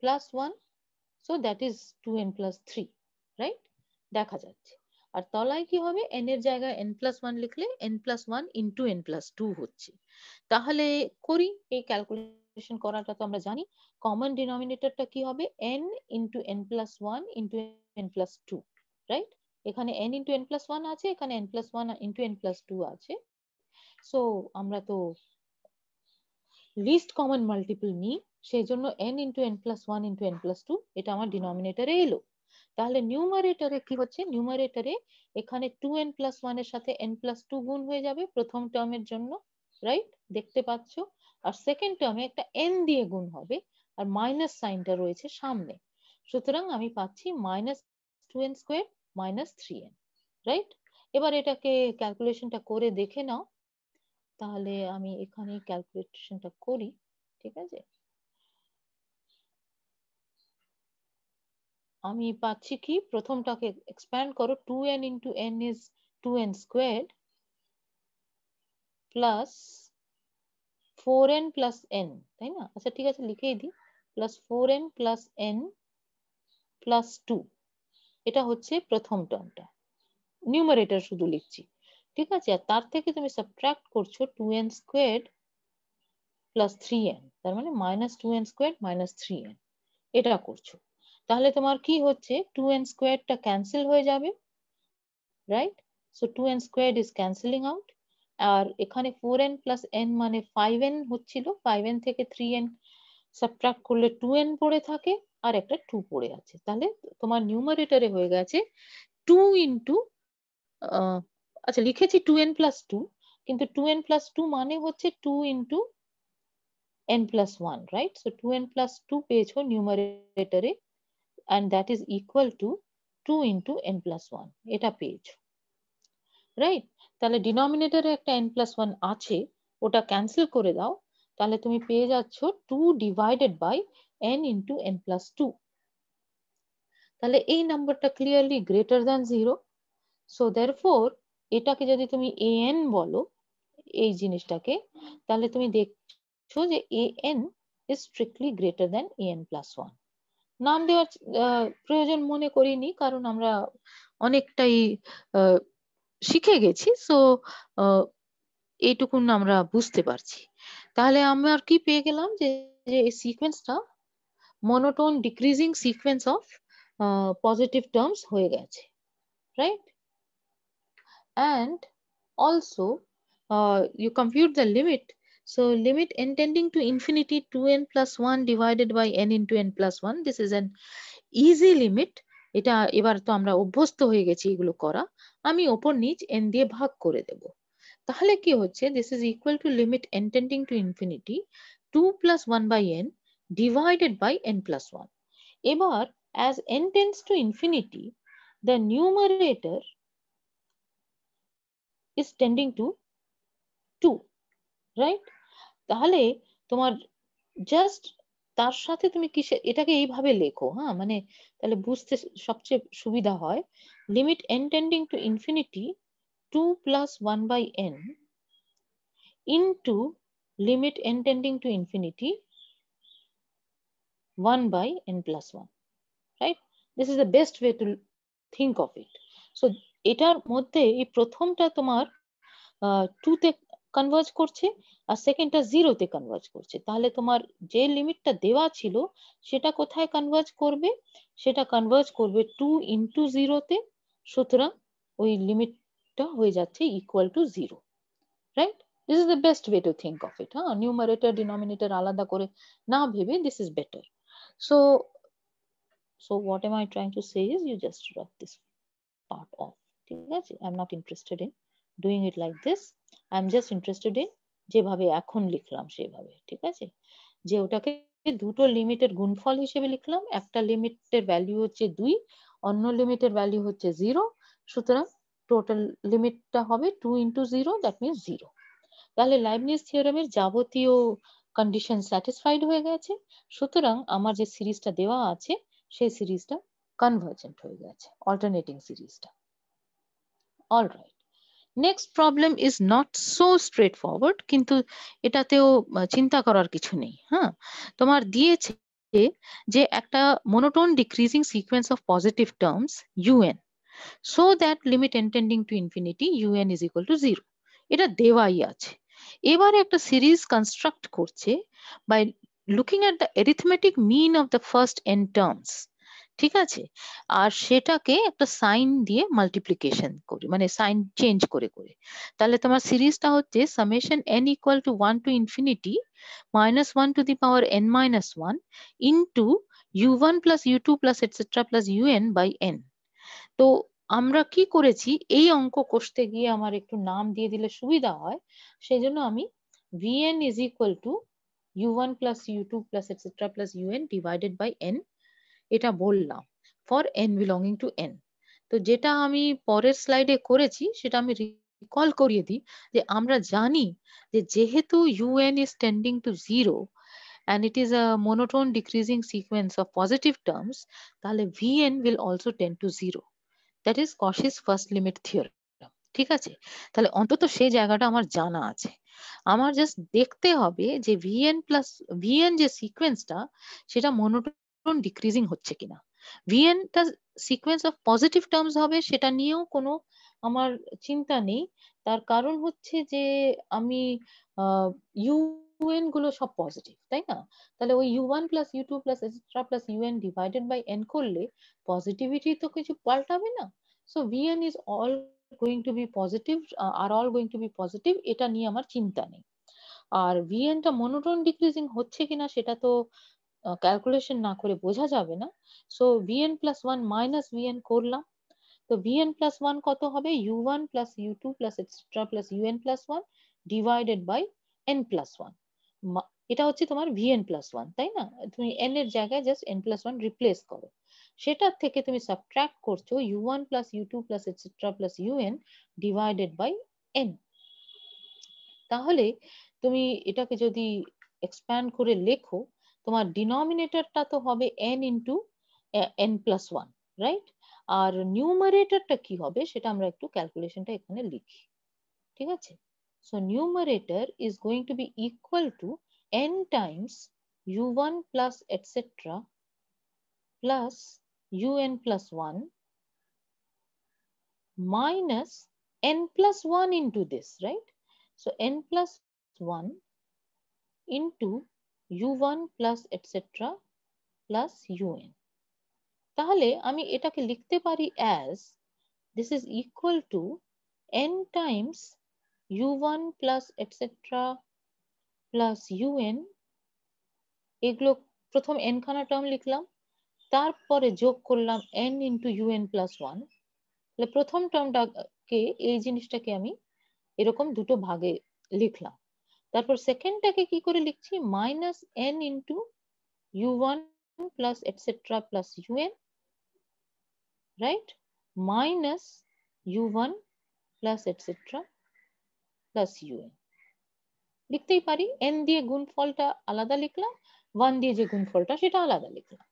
plus 1 so that is 2n plus 3 right দেখা যাচ্ছে আর তলায় কি হবে n এর জায়গায় n plus 1 লিখলে n plus 1 into n plus 2 হচ্ছে তাহলে করি এই ক্যালকুলেশন করাটা তো আমরা জানি কমন ডিনোমিনেটরটা কি hobe n into n plus 1 into n plus 2 right এখানে n into n plus 1 আছে এখানে n plus 1 into n plus 2 আছে সো আমরা তো লিস্ট কমন মাল্টিপল নি সেই জন্য n into n plus one into n plus two এটা আমার ডিনোমিনেটারে এলো তাহলে নিউমারেটারে কি হচ্ছে নিউমারেটারে এখানে টু এন প্লাস ওয়ান এর সাথে এন প্লাস টু গুণ হয়ে যাবে প্রথম টার্মের জন্য রাইট দেখতে পাচ্ছ আর সেকেন্ড টার্মে একটা এন দিয়ে গুণ হবে আর মাইনাস সাইনটা রয়েছে সামনে সুতরাং আমি পাচ্ছি minus two n square minus three n right এবার এটাকে ক্যালকুলেশনটা করে দেখে নাও তাহলে আমি এখানে ক্যালকুলেশনটা করি ঠিক আছে আমি পাচ্ছি কি প্রথমটাকে এক্সপ্যান্ড করো two n into n is two n squared plus four n plus n তাই না আচ্ছা ঠিক আছে লিখেই দিই plus four n plus n plus two এটা হচ্ছে প্রথম টার্মটা নিউমারেটার শুধু লিখছি ঠিক আছে আর তার থেকে তুমি সাবট্রাক্ট করছো two n squared plus three n তার মানে minus two n squared minus three n এটা করছো তাহলে তোমার কি হচ্ছে টু এন স্কোয়ারটা ক্যান্সেল হয়ে যাবে right so two n square is cancelling out আর এখানে ফোর এন প্লাস এন মানে ফাইভ এন হচ্ছিল ফাইভ এন থেকে থ্রি এন সাবট্রাক্ট করলে টু এন পড়ে থাকে আর একটা টু পড়ে আছে তাহলে তোমার নিউমারেটারে হয়ে গেছে টু ইন্টু আচ্ছা লিখেছি টু এন প্লাস টু কিন্তু টু এন প্লাস টু মানে হচ্ছে two into n plus one right so two n plus two পেয়েছো নিউমারেটারে and that is equal to two into n plus one এটা পেয়েছো রাইট তাহলে ডিনোমিনেটরে একটা এন প্লাস ওয়ান আছে ওটা ক্যান্সেল করে দাও তাহলে তুমি পেয়ে যাচ্ছ two divided by n into n plus two তাহলে এই নাম্বারটা clearly greater than zero so therefore এটাকে যদি তুমি এ এন বলো এই জিনিসটাকে তাহলে তুমি দেখছো যে a n is strictly greater than a n plus one নাম দেওয়ার প্রয়োজন মনে করিনি কারণ আমরা অনেকটাই শিখে গেছি সো এইটুকুন আমরা বুঝতে পারছি তাহলে আমরা কি পেয়ে গেলাম যে এই সিকোয়েন্সটা monotone decreasing sequence of positive terms হয়ে গেছে right and also uh, you compute the limit. So limit intending to infinity 2n plus 1 divided by n into n plus 1. This is an easy limit. এটা এবার তো আমরা অভ্যস্ত হয়ে গেছি এগুলো করা আমি ওপর নিচ n দিয়ে ভাগ করে দেব তাহলে কি হচ্ছে this is equal to limit n tending to infinity two plus one by n divided by n plus one এবার as n tends to infinity the numerator is tending to two right তাহলে তোমার জাস্ট তার সাথে তুমি কিসে এটাকে এইভাবে লেখো হ্যাঁ মানে তাহলে বুঝতে সবচেয়ে সুবিধা হয় limit n tending to infinity two plus one by n into limit n tending to infinity one by n plus one right this is the best way to think of it. So এটার মধ্যে এই প্রথমটা তোমার টুতে কনভার্জ করছে আর সেকেন্ডটা জিরোতে কনভার্জ করছে তাহলে তোমার যে লিমিটটা দেওয়া ছিল সেটা কোথায় কনভার্জ করবে সেটা কনভার্জ করবে টু ইন্টু জিরোতে সুতরাং ওই লিমিটটা হয়ে যাচ্ছে equal to zero right this is the best way to think of it হ্যাঁ নিউমারেটার ডিনোমিনেটার আলাদা করে না ভেবে this is better so so what am I trying to say is you just রাখ দিস পার্ট অফ ঠিক আছে I am not interested in doing it like this I am just interested in যেভাবে এখন লিখলাম সেভাবে ঠিক আছে যে ওটাকে দুটো লিমিটের গুণফল হিসেবে লিখলাম একটা লিমিটের ভ্যালু হচ্ছে দুই অন্য লিমিটের ভ্যালু হচ্ছে জিরো সুতরাং টোটাল লিমিটটা হবে two into zero that means zero তাহলে লাইবনিজ থিওরামের যাবতীয় কন্ডিশন স্যাটিসফাইড হয়ে গেছে সুতরাং আমার যে সিরিজটা দেওয়া আছে সেই সিরিজটা কনভার্জেন্ট হয়ে গেছে অল্টারনেটিং সিরিজটা All right. Next problem is not so straightforward কিন্তু এটাতেও চিন্তা করার কিছু নেই হ্যাঁ তোমার দিয়েছে যে একটা monotone decreasing sequence of positive terms u n so that limit n tending to infinity u n is equal to zero এটা দেওয়াই আছে এবারে একটা সিরিজ কনস্ট্রাক্ট করছে by looking at the arithmetic mean of the first n terms ঠিক আছে আর সেটাকে একটা সাইন দিয়ে মাল্টিপ্লিকেশন করি মানে সাইন চেঞ্জ করে করে তাহলে তোমার সিরিজটা হচ্ছে summation n equal to one to infinity minus one to the power n minus one into u one plus u two plus etcetera plus u n by n তো আমরা কি করেছি এই অঙ্ক কষতে গিয়ে আমার একটু নাম দিয়ে দিলে সুবিধা হয় সেই জন্য আমি vn is equal to u1 plus u2 plus etc plus un divided by n এটা বললাম for n belonging to N তো যেটা আমি পরের স্লাইডে করেছি সেটা আমি রিকল করিয়ে দিই যে আমরা জানি যে যেহেতু u n is tending to zero and it is a monotone decreasing sequence of positive terms তাহলে v n will also tend to zero that is Cauchy's first limit theorem. ঠিক আছে তাহলে অন্তত সেই জায়গাটা আমার জানা আছে আমার জাস্ট দেখতে হবে যে ভিএন প্লাস ভিএন যে সিকোয়েন্সটা সেটা মোনোটোন ডিক্রিজিং হচ্ছে কিনা ভিএনটা সিকোয়েন্স অফ পজিটিভ টার্মস হবে সেটা নিয়েও কোনো আমার চিন্তা নেই তার কারণ হচ্ছে যে আমি ইউএন গুলো সব পজিটিভ তাই না তাহলে ওই u one plus u two plus extra plus u n divided by n করলে পজিটিভিটি তো কিছু পাল্টাবে না so v n is all going to be positive আর all going to be positive এটা নিয়ে আমার চিন্তা নেই আর ভিএনটা মনোটন ডিক্রিজিং হচ্ছে কিনা সেটা তো ক্যালকুলেশন না করে বোঝা যাবে না so v n plus one minus v n করলাম তো ভিএন প্লাস ওয়ান কত হবে u one plus u two plus extra plus u n plus one divided by n plus one এটা হচ্ছে তোমার ভিএন প্লাস ওয়ান তাই না তুমি এন এর জায়গায় just n plus one replace করো সেটার থেকে তুমি সাবট্র্যাক্ট করছো u one plus u two plus etcetera plus u n divided by n তাহলে তুমি এটাকে যদি এক্সপ্যান্ড করে লেখো তোমার ডিনোমিনেটরটা তো হবে n * n + 1 রাইট আর নিউমেরেটরটা কি হবে সেটা আমরা একটু ক্যালকুলেশনটা এখানে লিখি ঠিক আছে so numerator is going to be equal to n times u1 + ইত্যাদি + un + 1 - n + 1 * this right so n + 1 * u1 plus etcetera plus un তাহলে আমি এটাকে লিখতে পারি as this is equal to n times u1 plus etcetera plus un এগুলো প্রথম n খানা টার্ম লিখলাম তারপরে যোগ করলাম n into un plus one তাহলে প্রথম টার্মটাকে এই জিনিসটাকে আমি এরকম দুটো ভাগে লিখলাম তারপর সেকেন্ডটাকে কি করে লিখছি minus n into u one plus etcetera plus u n right minus u one plus etcetera plus u n লিখতেই পারি এন দিয়ে গুণফলটা আলাদা লিখলাম ওয়ান দিয়ে যে গুণফলটা সেটা আলাদা লিখলাম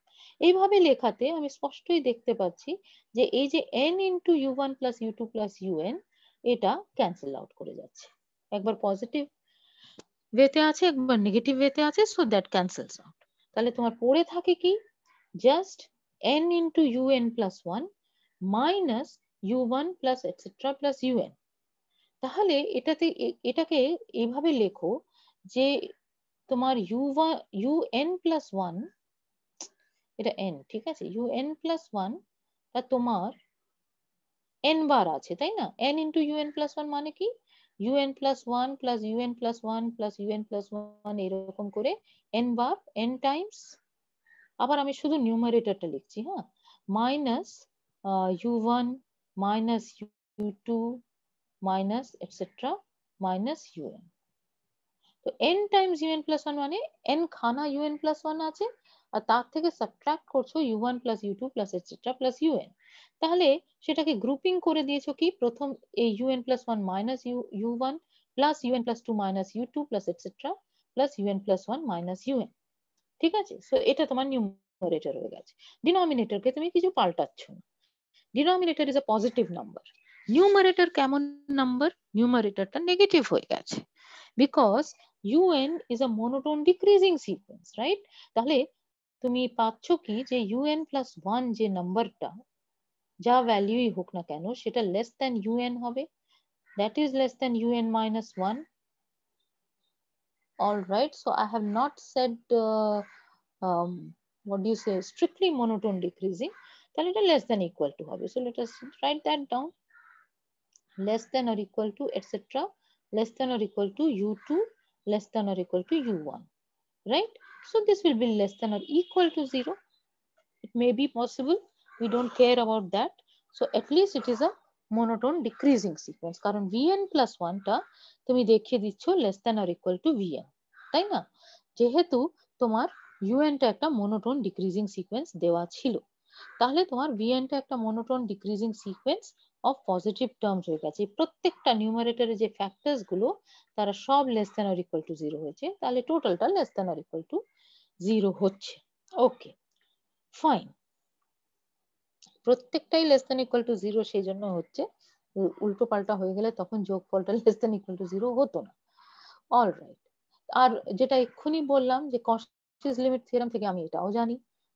এইভাবে লেখাতে আমি স্পষ্টই দেখতে পাচ্ছি যে এই যে n into u one plus u two plus u n এটা ক্যান্সেল আউট করে যাচ্ছে একবার পজিটিভ ওয়েতে আছে একবার নেগেটিভ ওয়েতে আছে সো দ্যাট ক্যান্সেলস আউট তাহলে তোমার পড়ে থাকে কি just n into u n plus one minus u one plus etcetera plus u n তাহলে এটাতে এটাকে এভাবে লেখো যে তোমার u one u n plus one এটা এন ঠিক আছে ইউ এন প্লাস ওয়ান তোমার এন বার আছে তাই না n into u n plus one মানে কি u n plus one plus u n plus one plus u n plus one এরকম করে এন বার এন টাইমস আবার আমি শুধু নিউমারেটরটা লিখছি হ্যাঁ minus u one minus u two minus etcetera minus un তো n times un plus one মানে এন খানা un প্লাস ওয়ান আছে আর তার থেকে সাবট্রাক্ট করছো u1 plus u two plus etcetera plus u n তাহলে সেটাকে গ্রুপিং করে দিয়েছো কি প্রথম এই u n plus one minus u one plus u n plus two minus u two plus etcetera plus u n plus one minus u n ঠিক আছে সো এটা তোমার নিউমারেটর হয়ে গেছে ডিনোমিনেটরকে তুমি কিছু পাল্টাচ্ছ না denominator is a positive number numerator কেমন নাম্বার নিউমারেটরটা নেগেটিভ হয়ে গেছে because u n is a monotone decreasing sequence right তাহলে তুমি পাচ্ছ কি যে ইউএন প্লাস ওয়ান যে নাম্বারটা যা ভ্যালিউই হোক না কেন সেটা লেস দ্যান ইউএন হবে that is less than u n minus one all right so i have not said uh, um, what do you say strictly monotone decreasing A little less than equal to hobby so let us write that down less than or equal to etc less than or equal to u2 less than or equal to u1 right so this will be less than or equal to zero it may be possible we don't care about that. So at least it is a monotone decreasing sequence. কারণ vn plus 1 টা তুমি dekhe dicho less than or equal to vn তাই না যেহেতু তোমার un ta ekta monotone decreasing sequence দেওয়া chilo. Tahle tomar vn ta ekta monotone decreasing sequence of positive of positive terms হয়ে numerator প্রত্যেকটা নিউমারেটরের যে ফ্যাক্টরস গুলো তারা সব less than or equal to zero হয়েছে total টোটালটা less than or equal to zero হচ্ছে okay fine প্রত্যেকটাই less than equal to zero সেই জন্য হচ্ছে উল্টো পাল্টা হয়ে গেলে তখন যোগফলটা less than equal to zero হতো না অল রাইট আর যেটা এক্ষুনি বললাম যে কস্টিস লিমিট থিওরাম থেকে আমি এটাও জানি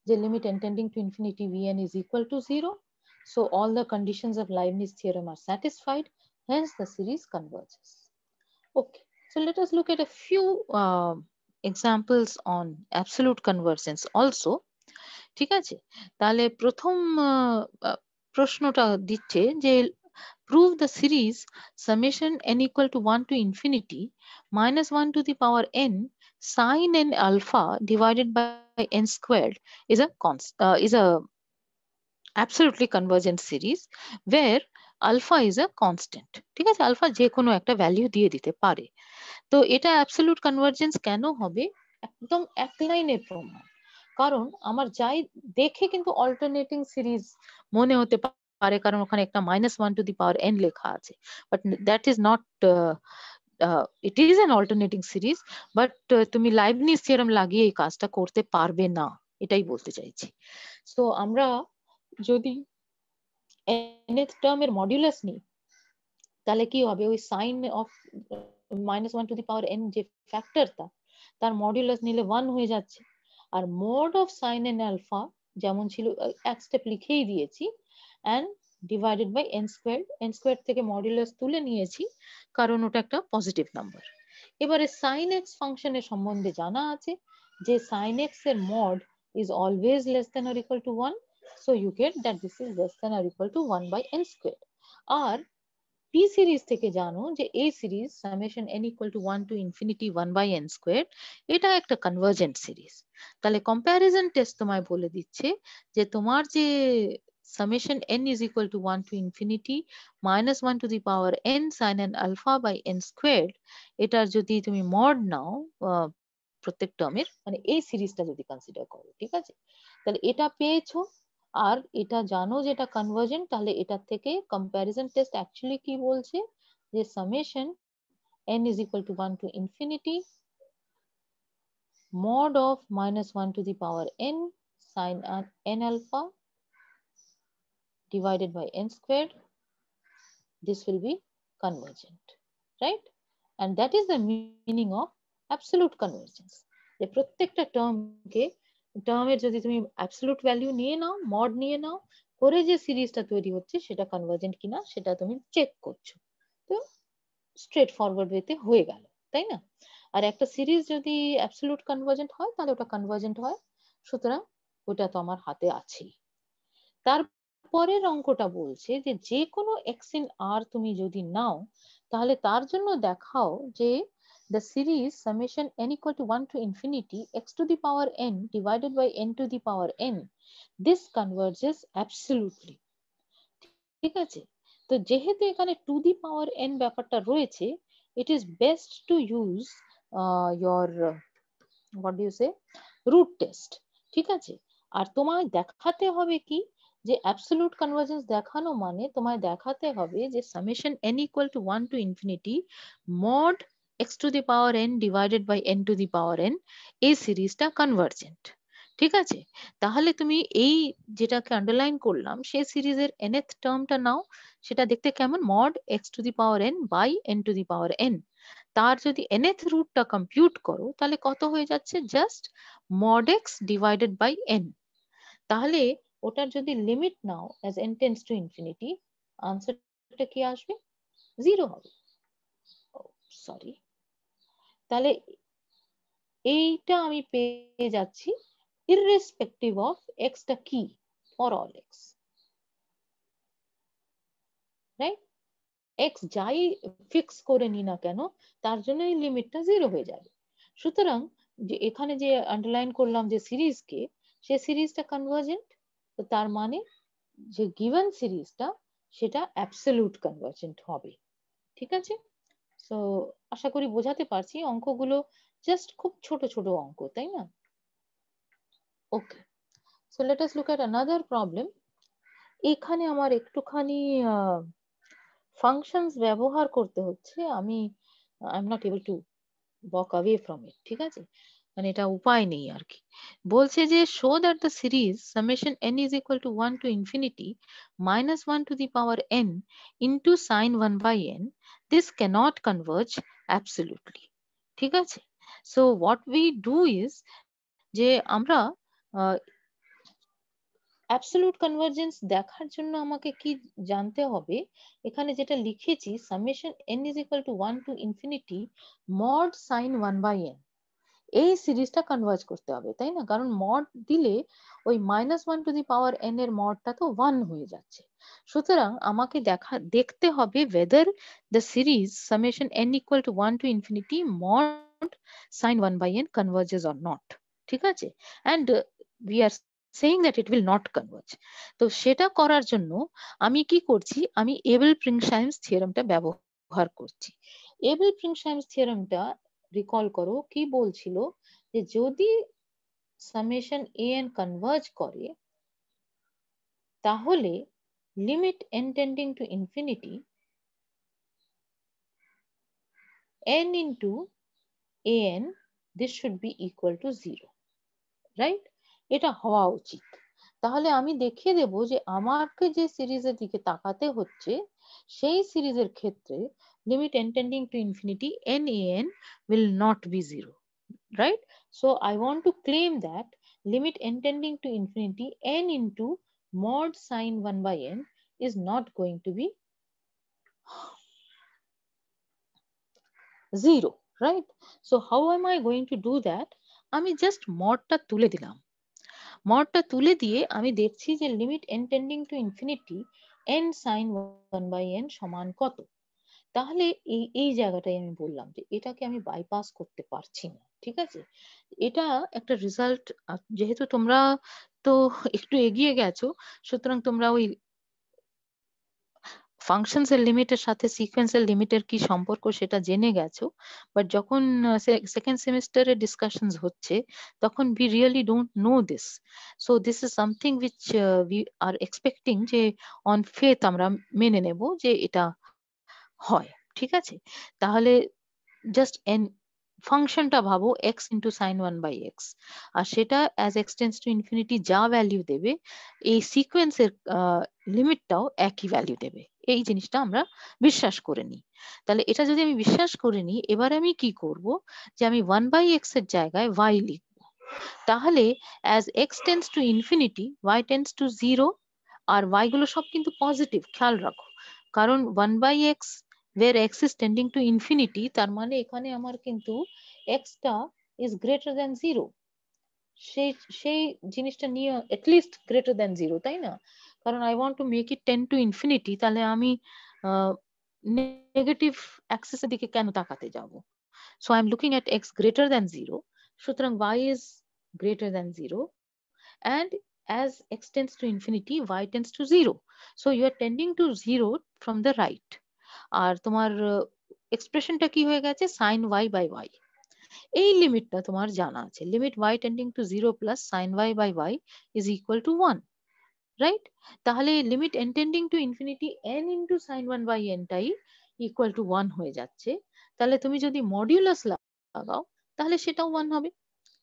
যে limit n tending to infinity vn is equal to zero. So all the conditions of Leibniz theorem are satisfied. Hence the series converges. Okay, so let us look at a few uh, examples on absolute convergence also. ঠিক আছে তাহলে প্রথম প্রশ্নটা দিচ্ছে যে prove the series summation n equal to one to infinity minus one to the power n sine n alpha divided by n square is is a absolutely convergent series where alpha is a constant ঠিক আছে আলফা যে কোনো একটা ভ্যালিউ দিয়ে দিতে পারে তো এটা অ্যাবসলুট কনভার্জেন্স কেন হবে একদম এক লাইনের প্রমাণ কারণ আমার যাই দেখে কিন্তু অল্টারনেটিং সিরিজ মনে হতে পারে কারণ ওখানে একটা minus one to the power n লেখা আছে but that is not it is an alternating series but তুমি লাইবনিস সেরম লাগিয়ে এই কাজটা করতে পারবে না এটাই বলতে চাইছি সো আমরা যদি nth টার্মের মডিউলাস নিই তাহলে কি হবে ওই sine of minus one to the power n যে ফ্যাক্টরটা তার মডিউলাস নিলে ওয়ান হয়ে যাচ্ছে আর mod of sine n alpha যেমন ছিল এক স্টেপ লিখেই দিয়েছি and divided by n square n square থেকে মডিউলাস তুলে নিয়েছি কারণ ওটা একটা পজিটিভ নাম্বার এবারে সাইন এক্স ফাংশনের সম্বন্ধে জানা আছে যে সাইন এক্স এর mod is always less than or equal to 1. So you get that this is less than or equal to 1 by n square আর টি সিরিজ থেকে জানো যে এই series summation n equal to one to infinity one by n square এটা একটা কনভার্জেন্ট সিরিজ তাহলে কম্প্যারিজন টেস্ট তোমায় বলে দিচ্ছে যে তোমার যে summation n is equal to 1 to infinity minus 1 to the power n sine n alpha by n squared এটার যদি তুমি মড নাও প্রত্যেক টার্মের মানে এই সিরিজটা যদি কনসিডার করো ঠিক আছে তাহলে এটা পেয়েছো আর এটা জানো যেটা কনভার্জেন্ট তাহলে এটার থেকে কম্প্যারিজন টেস্ট অ্যাকচুয়ালি কি বলছে যে summation n is equal to 1 to infinity mod of minus 1 to the power n sine n alpha divided by n squared this will be convergent right and that is the meaning of absolute convergence যে প্রত্যেকটা টার্মকে টার্মের যদি তুমি অ্যাবসলিউট ভ্যালু নিয়ে নাও মড নিয়ে নাও করে যে সিরিজটা তৈরি হচ্ছে সেটা কনভার্জেন্ট কিনা সেটা তুমি চেক করছো তো স্ট্রেট ফরওয়ার্ড ওয়েতে হয়ে গেল তাই না আর একটা সিরিজ যদি অ্যাবসলিউট কনভার্জেন্ট হয় তাহলে ওটা কনভার্জেন্ট হয় সুতরাং ওটা তো আমার হাতে আছেই তারপরের অঙ্কটা বলছে যে যে কোনো এক্স ইন আর তুমি যদি নাও তাহলে তার জন্য দেখাও যে the series summation n equal to 1 to infinity x to the power n divided by n to the power n, this converges absolutely. ঠিক আছে তো যেহেতু এখানে টু the power n ব্যাপারটা রয়েছে it is it is best to use what do you say root test ঠিক আছে আর তোমায় দেখাতে হবে কি যে অ্যাবসলিউট কনভার্জেন্স দেখানো মানে তোমায় দেখাতে হবে যে summation n equal to one to infinity mod x to the power n divided by n to the power n এই সিরিজটা কনভার্জেন্ট ঠিক আছে তাহলে তুমি এই যেটাকে আন্ডারলাইন করলাম সেই সিরিজের এনএথ টার্মটা নাও সেটা দেখতে কেমন mod x to the power n by n to the power n তার যদি এনএথ রুটটা কম্পিউট করো তাহলে কত হয়ে যাচ্ছে just mod x divided by n তাহলে ওটার যদি লিমিট নাও as n tends to infinity আনসারটা কি আসবে জিরো হবে সরি oh, তাহলে এইটা আমি পেয়ে যাচ্ছি ইররেসপেক্টিভ অফ এক্সটা কি for all x right x যাই ফিক্স করে নি না কেন তার জন্য এই লিমিটটা জিরো হয়ে যাবে সুতরাং যে এখানে যে আন্ডারলাইন করলাম যে সিরিজকে সে সিরিজটা কনভার্জেন্ট তো তার মানে যে গিভেন সিরিজটা সেটা অ্যাবসলিউট কনভার্জেন্ট হবে ঠিক আছে সো আশা করি বোঝাতে পারছি অঙ্কগুলো জাস্ট খুব ছোট ছোট অঙ্ক তাই না okay so let us look at another problem এখানে আমার একটুখানি ফাংশনস ব্যবহার করতে হচ্ছে আমি I am not able to walk away from it ঠিক আছে মানে এটা উপায় নেই আর কি বলছে যে show that the series summation n is equal to one to infinity minus one to the power n to sine one by n this can't converge absolutely ঠিক আছে so what we do is যে আমরা অ্যাবসলিউট কনভার্জেন্স দেখার জন্য আমাকে কি জানতে হবে এখানে যেটা লিখেছি summation n is equal to one to infinity mod sine one by n এই সিরিজটা কনভার্জ করতে হবে তাই না কারণ মড দিলে ওই minus one to the power n এর মডটা তো ওয়ান হয়ে যাচ্ছে সুতরাং আমাকে দেখা দেখতে হবে whether the series summation n equal to one to infinity mod sine one by n converges or not ঠিক আছে and we are saying that it will not converge তো সেটা করার জন্য আমি কি করছি আমি এবল প্রিংসাইমস থিওরামটা ব্যবহার করছি এবল প্রিংসাইমস থিওরামটা রিকল করো কি বলছিল যে যদি সামেশন এ এন কনভার্জ করে তাহলে limit n tending to infinity n into an this should be equal to 0 right এটা হওয়া উচিত তাহলে আমি দেখিয়ে দেব যে আমাকে যে সিরিজের দিকে তাকাতে হচ্ছে সেই সিরিজের ক্ষেত্রে limit n tending to infinity, nan will not be zero, right? So I want to claim that limit n tending to infinity, n into mod sine 1 by n is not going to be zero, right? So how am I going to do that? আমি জাস্ট মডটা dilam. Mod মডটা তুলে দিয়ে আমি দেখছি যে limit n tending to infinity n sine one by n সমান কত তাহলে এই এই জায়গাটাই আমি বললাম যে এটাকে আমি বাইপাস করতে পারছি না ঠিক আছে এটা একটা রেজাল্ট যেহেতু তোমরা তো একটু এগিয়ে গেছো সুতরাং তোমরা ওই ফাংশনস এর লিমিটের সাথে সিকোয়েন্স এর লিমিটের কি সম্পর্ক সেটা জেনে গেছো বাট যখন সেকেন্ড সেমিস্টারে ডিসকাশনস হচ্ছে তখন we really don't know this so this is something which we are expecting যে অন ফেথ আমরা মেনে নেব যে এটা হয় ঠিক আছে তাহলে জাস্ট এন ফাংশনটা ভাবো x into sine one by x আর সেটা অ্যাজ এক্সটেন্স টু ইনফিনিটি যা ভ্যালিউ দেবে এই সিকোয়েন্সের লিমিটটাও একই ভ্যালিউ দেবে এই জিনিসটা আমরা বিশ্বাস করে নিই তাহলে এটা যদি আমি বিশ্বাস করে নিই এবার আমি কি করব যে আমি ওয়ান বাই এক্স এর জায়গায় ওয়াই লিখব তাহলে as x tends to infinity y tends to zero আর ওয়াই গুলো সব কিন্তু পজিটিভ খেয়াল রাখো কারণ one by x where x is tending to infinity তার মানে এখানে আমার কিন্তু x টা is greater than 0 সেই সেই জিনিসটা নিয়ে at least greater than 0 তাই না কারণ i want to make it tend to infinity তাহলে আমি নেগেটিভ অ্যাক্সেসের দিকে কেন তাকাতে যাব So I am looking at x greater than 0 সুতরাং y is greater than 0 and as x tends to infinity y tends to 0 so you are tending to 0 from the right আর তোমার এক্সপ্রেশনটা কি হয়ে গেছে সাইন ওয়াই বাই ওয়াই এই লিমিটটা তোমার জানা আছে limit y tending to zero plus sine y by y is equal to one right তাহলে limit n tending to infinity n into sine one by এনটাই ইকুয়াল টু ওয়ান হয়ে যাচ্ছে তাহলে তুমি যদি মডিউলাস লাগাও তাহলে সেটাও ওয়ান হবে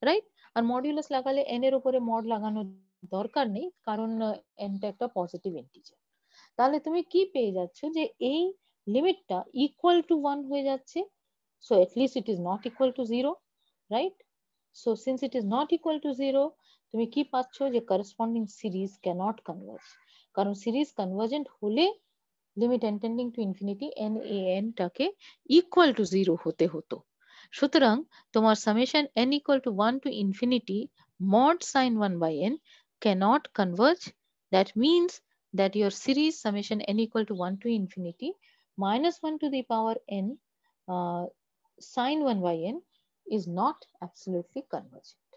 রাইট আর মডিউলাস লাগালে এন এর উপরে মড লাগানোর দরকার নেই কারণ এনটা একটা পজিটিভ ইন্টিজার তাহলে তুমি কি পেয়ে যাচ্ছ যে এই limit ta equal to 1 hoye jacche so at least it is not equal to 0 right so since it is not equal to 0 tumi ki pachho je corresponding series cannot converge karon series convergent hole limit n tending to infinity n a n ta ke equal to 0 hote hoto sutrang tomar summation n equal to 1 to infinity mod sin 1 by n cannot converge. That means that your series summation n equal to 1 to infinity minus 1 to the power n uh, sine 1 by n is not absolutely convergent,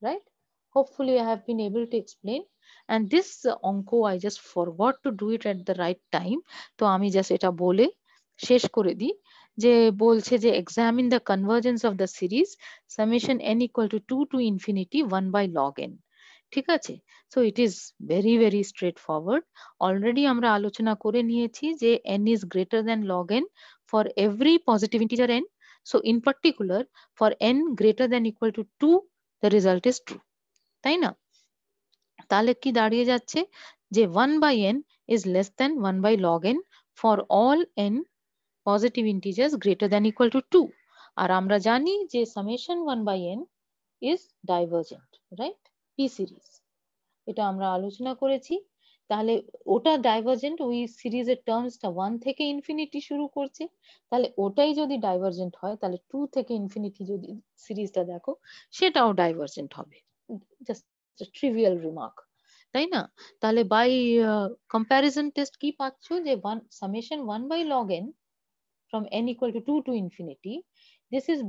right? Hopefully I have been able to explain. And this uh, onko, I just forgot to do it at the right time. তো আমি just এটা বলে শেষ করে Je bolche je examine the convergence of the series summation n equal to two to infinity one by log n. ঠিক আছে so it is very very straightforward already আমরা আলোচনা করে নিয়েছি যে n is greater than log n for every positive integer n so in particular for n greater than equal to 2 the result is true তাই না তাহলে কি দাঁড়িয়ে যাচ্ছে যে 1 / n is less than 1 / log n for all n positive integers greater than equal to 2 আর আমরা জানি যে summation 1 / n is divergent right p series এটা আমরা আলোচনা করেছি তাহলে ওটা ডাইভার্জেন্ট ওই সিরিজের টার্মসটা ওয়ান থেকে ইনফিনিটি শুরু করছে তাহলে ওটাই যদি ডাইভার্জেন্ট হয় তাহলে টু থেকে ইনফিনিটি যদি সিরিজটা দেখো সেটাও ডাইভার্জেন্ট হবে জাস্ট ট্রিভিয়াল রিমার্ক তাই না তাহলে বাই কম্প্যারিজন টেস্ট কি পাচ্ছ যে one summation one by log n from n equal to two to infinity this is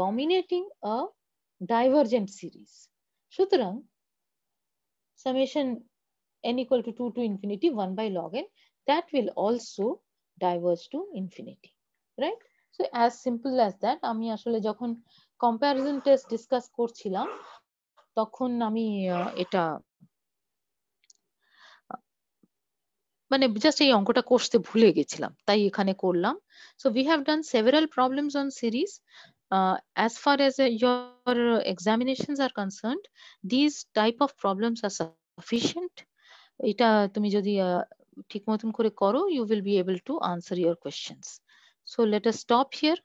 dominating a divergent series সুতরাং summation n equal to 2 to infinity 1 by log n that will also diverge to infinity right so as simple as that আমি আসলে যখন comparison test discuss করছিলাম তখন আমি এটা মানে জাস্ট এই অঙ্কটা করতে ভুলে গেছিলাম তাই এখানে করলাম so we have done several problems on series Uh, as far as uh, your examinations are concerned, these type of problems are sufficient. এটা তুমি যদি ঠিক মতন করে you will be able to answer your questions. So let us stop here.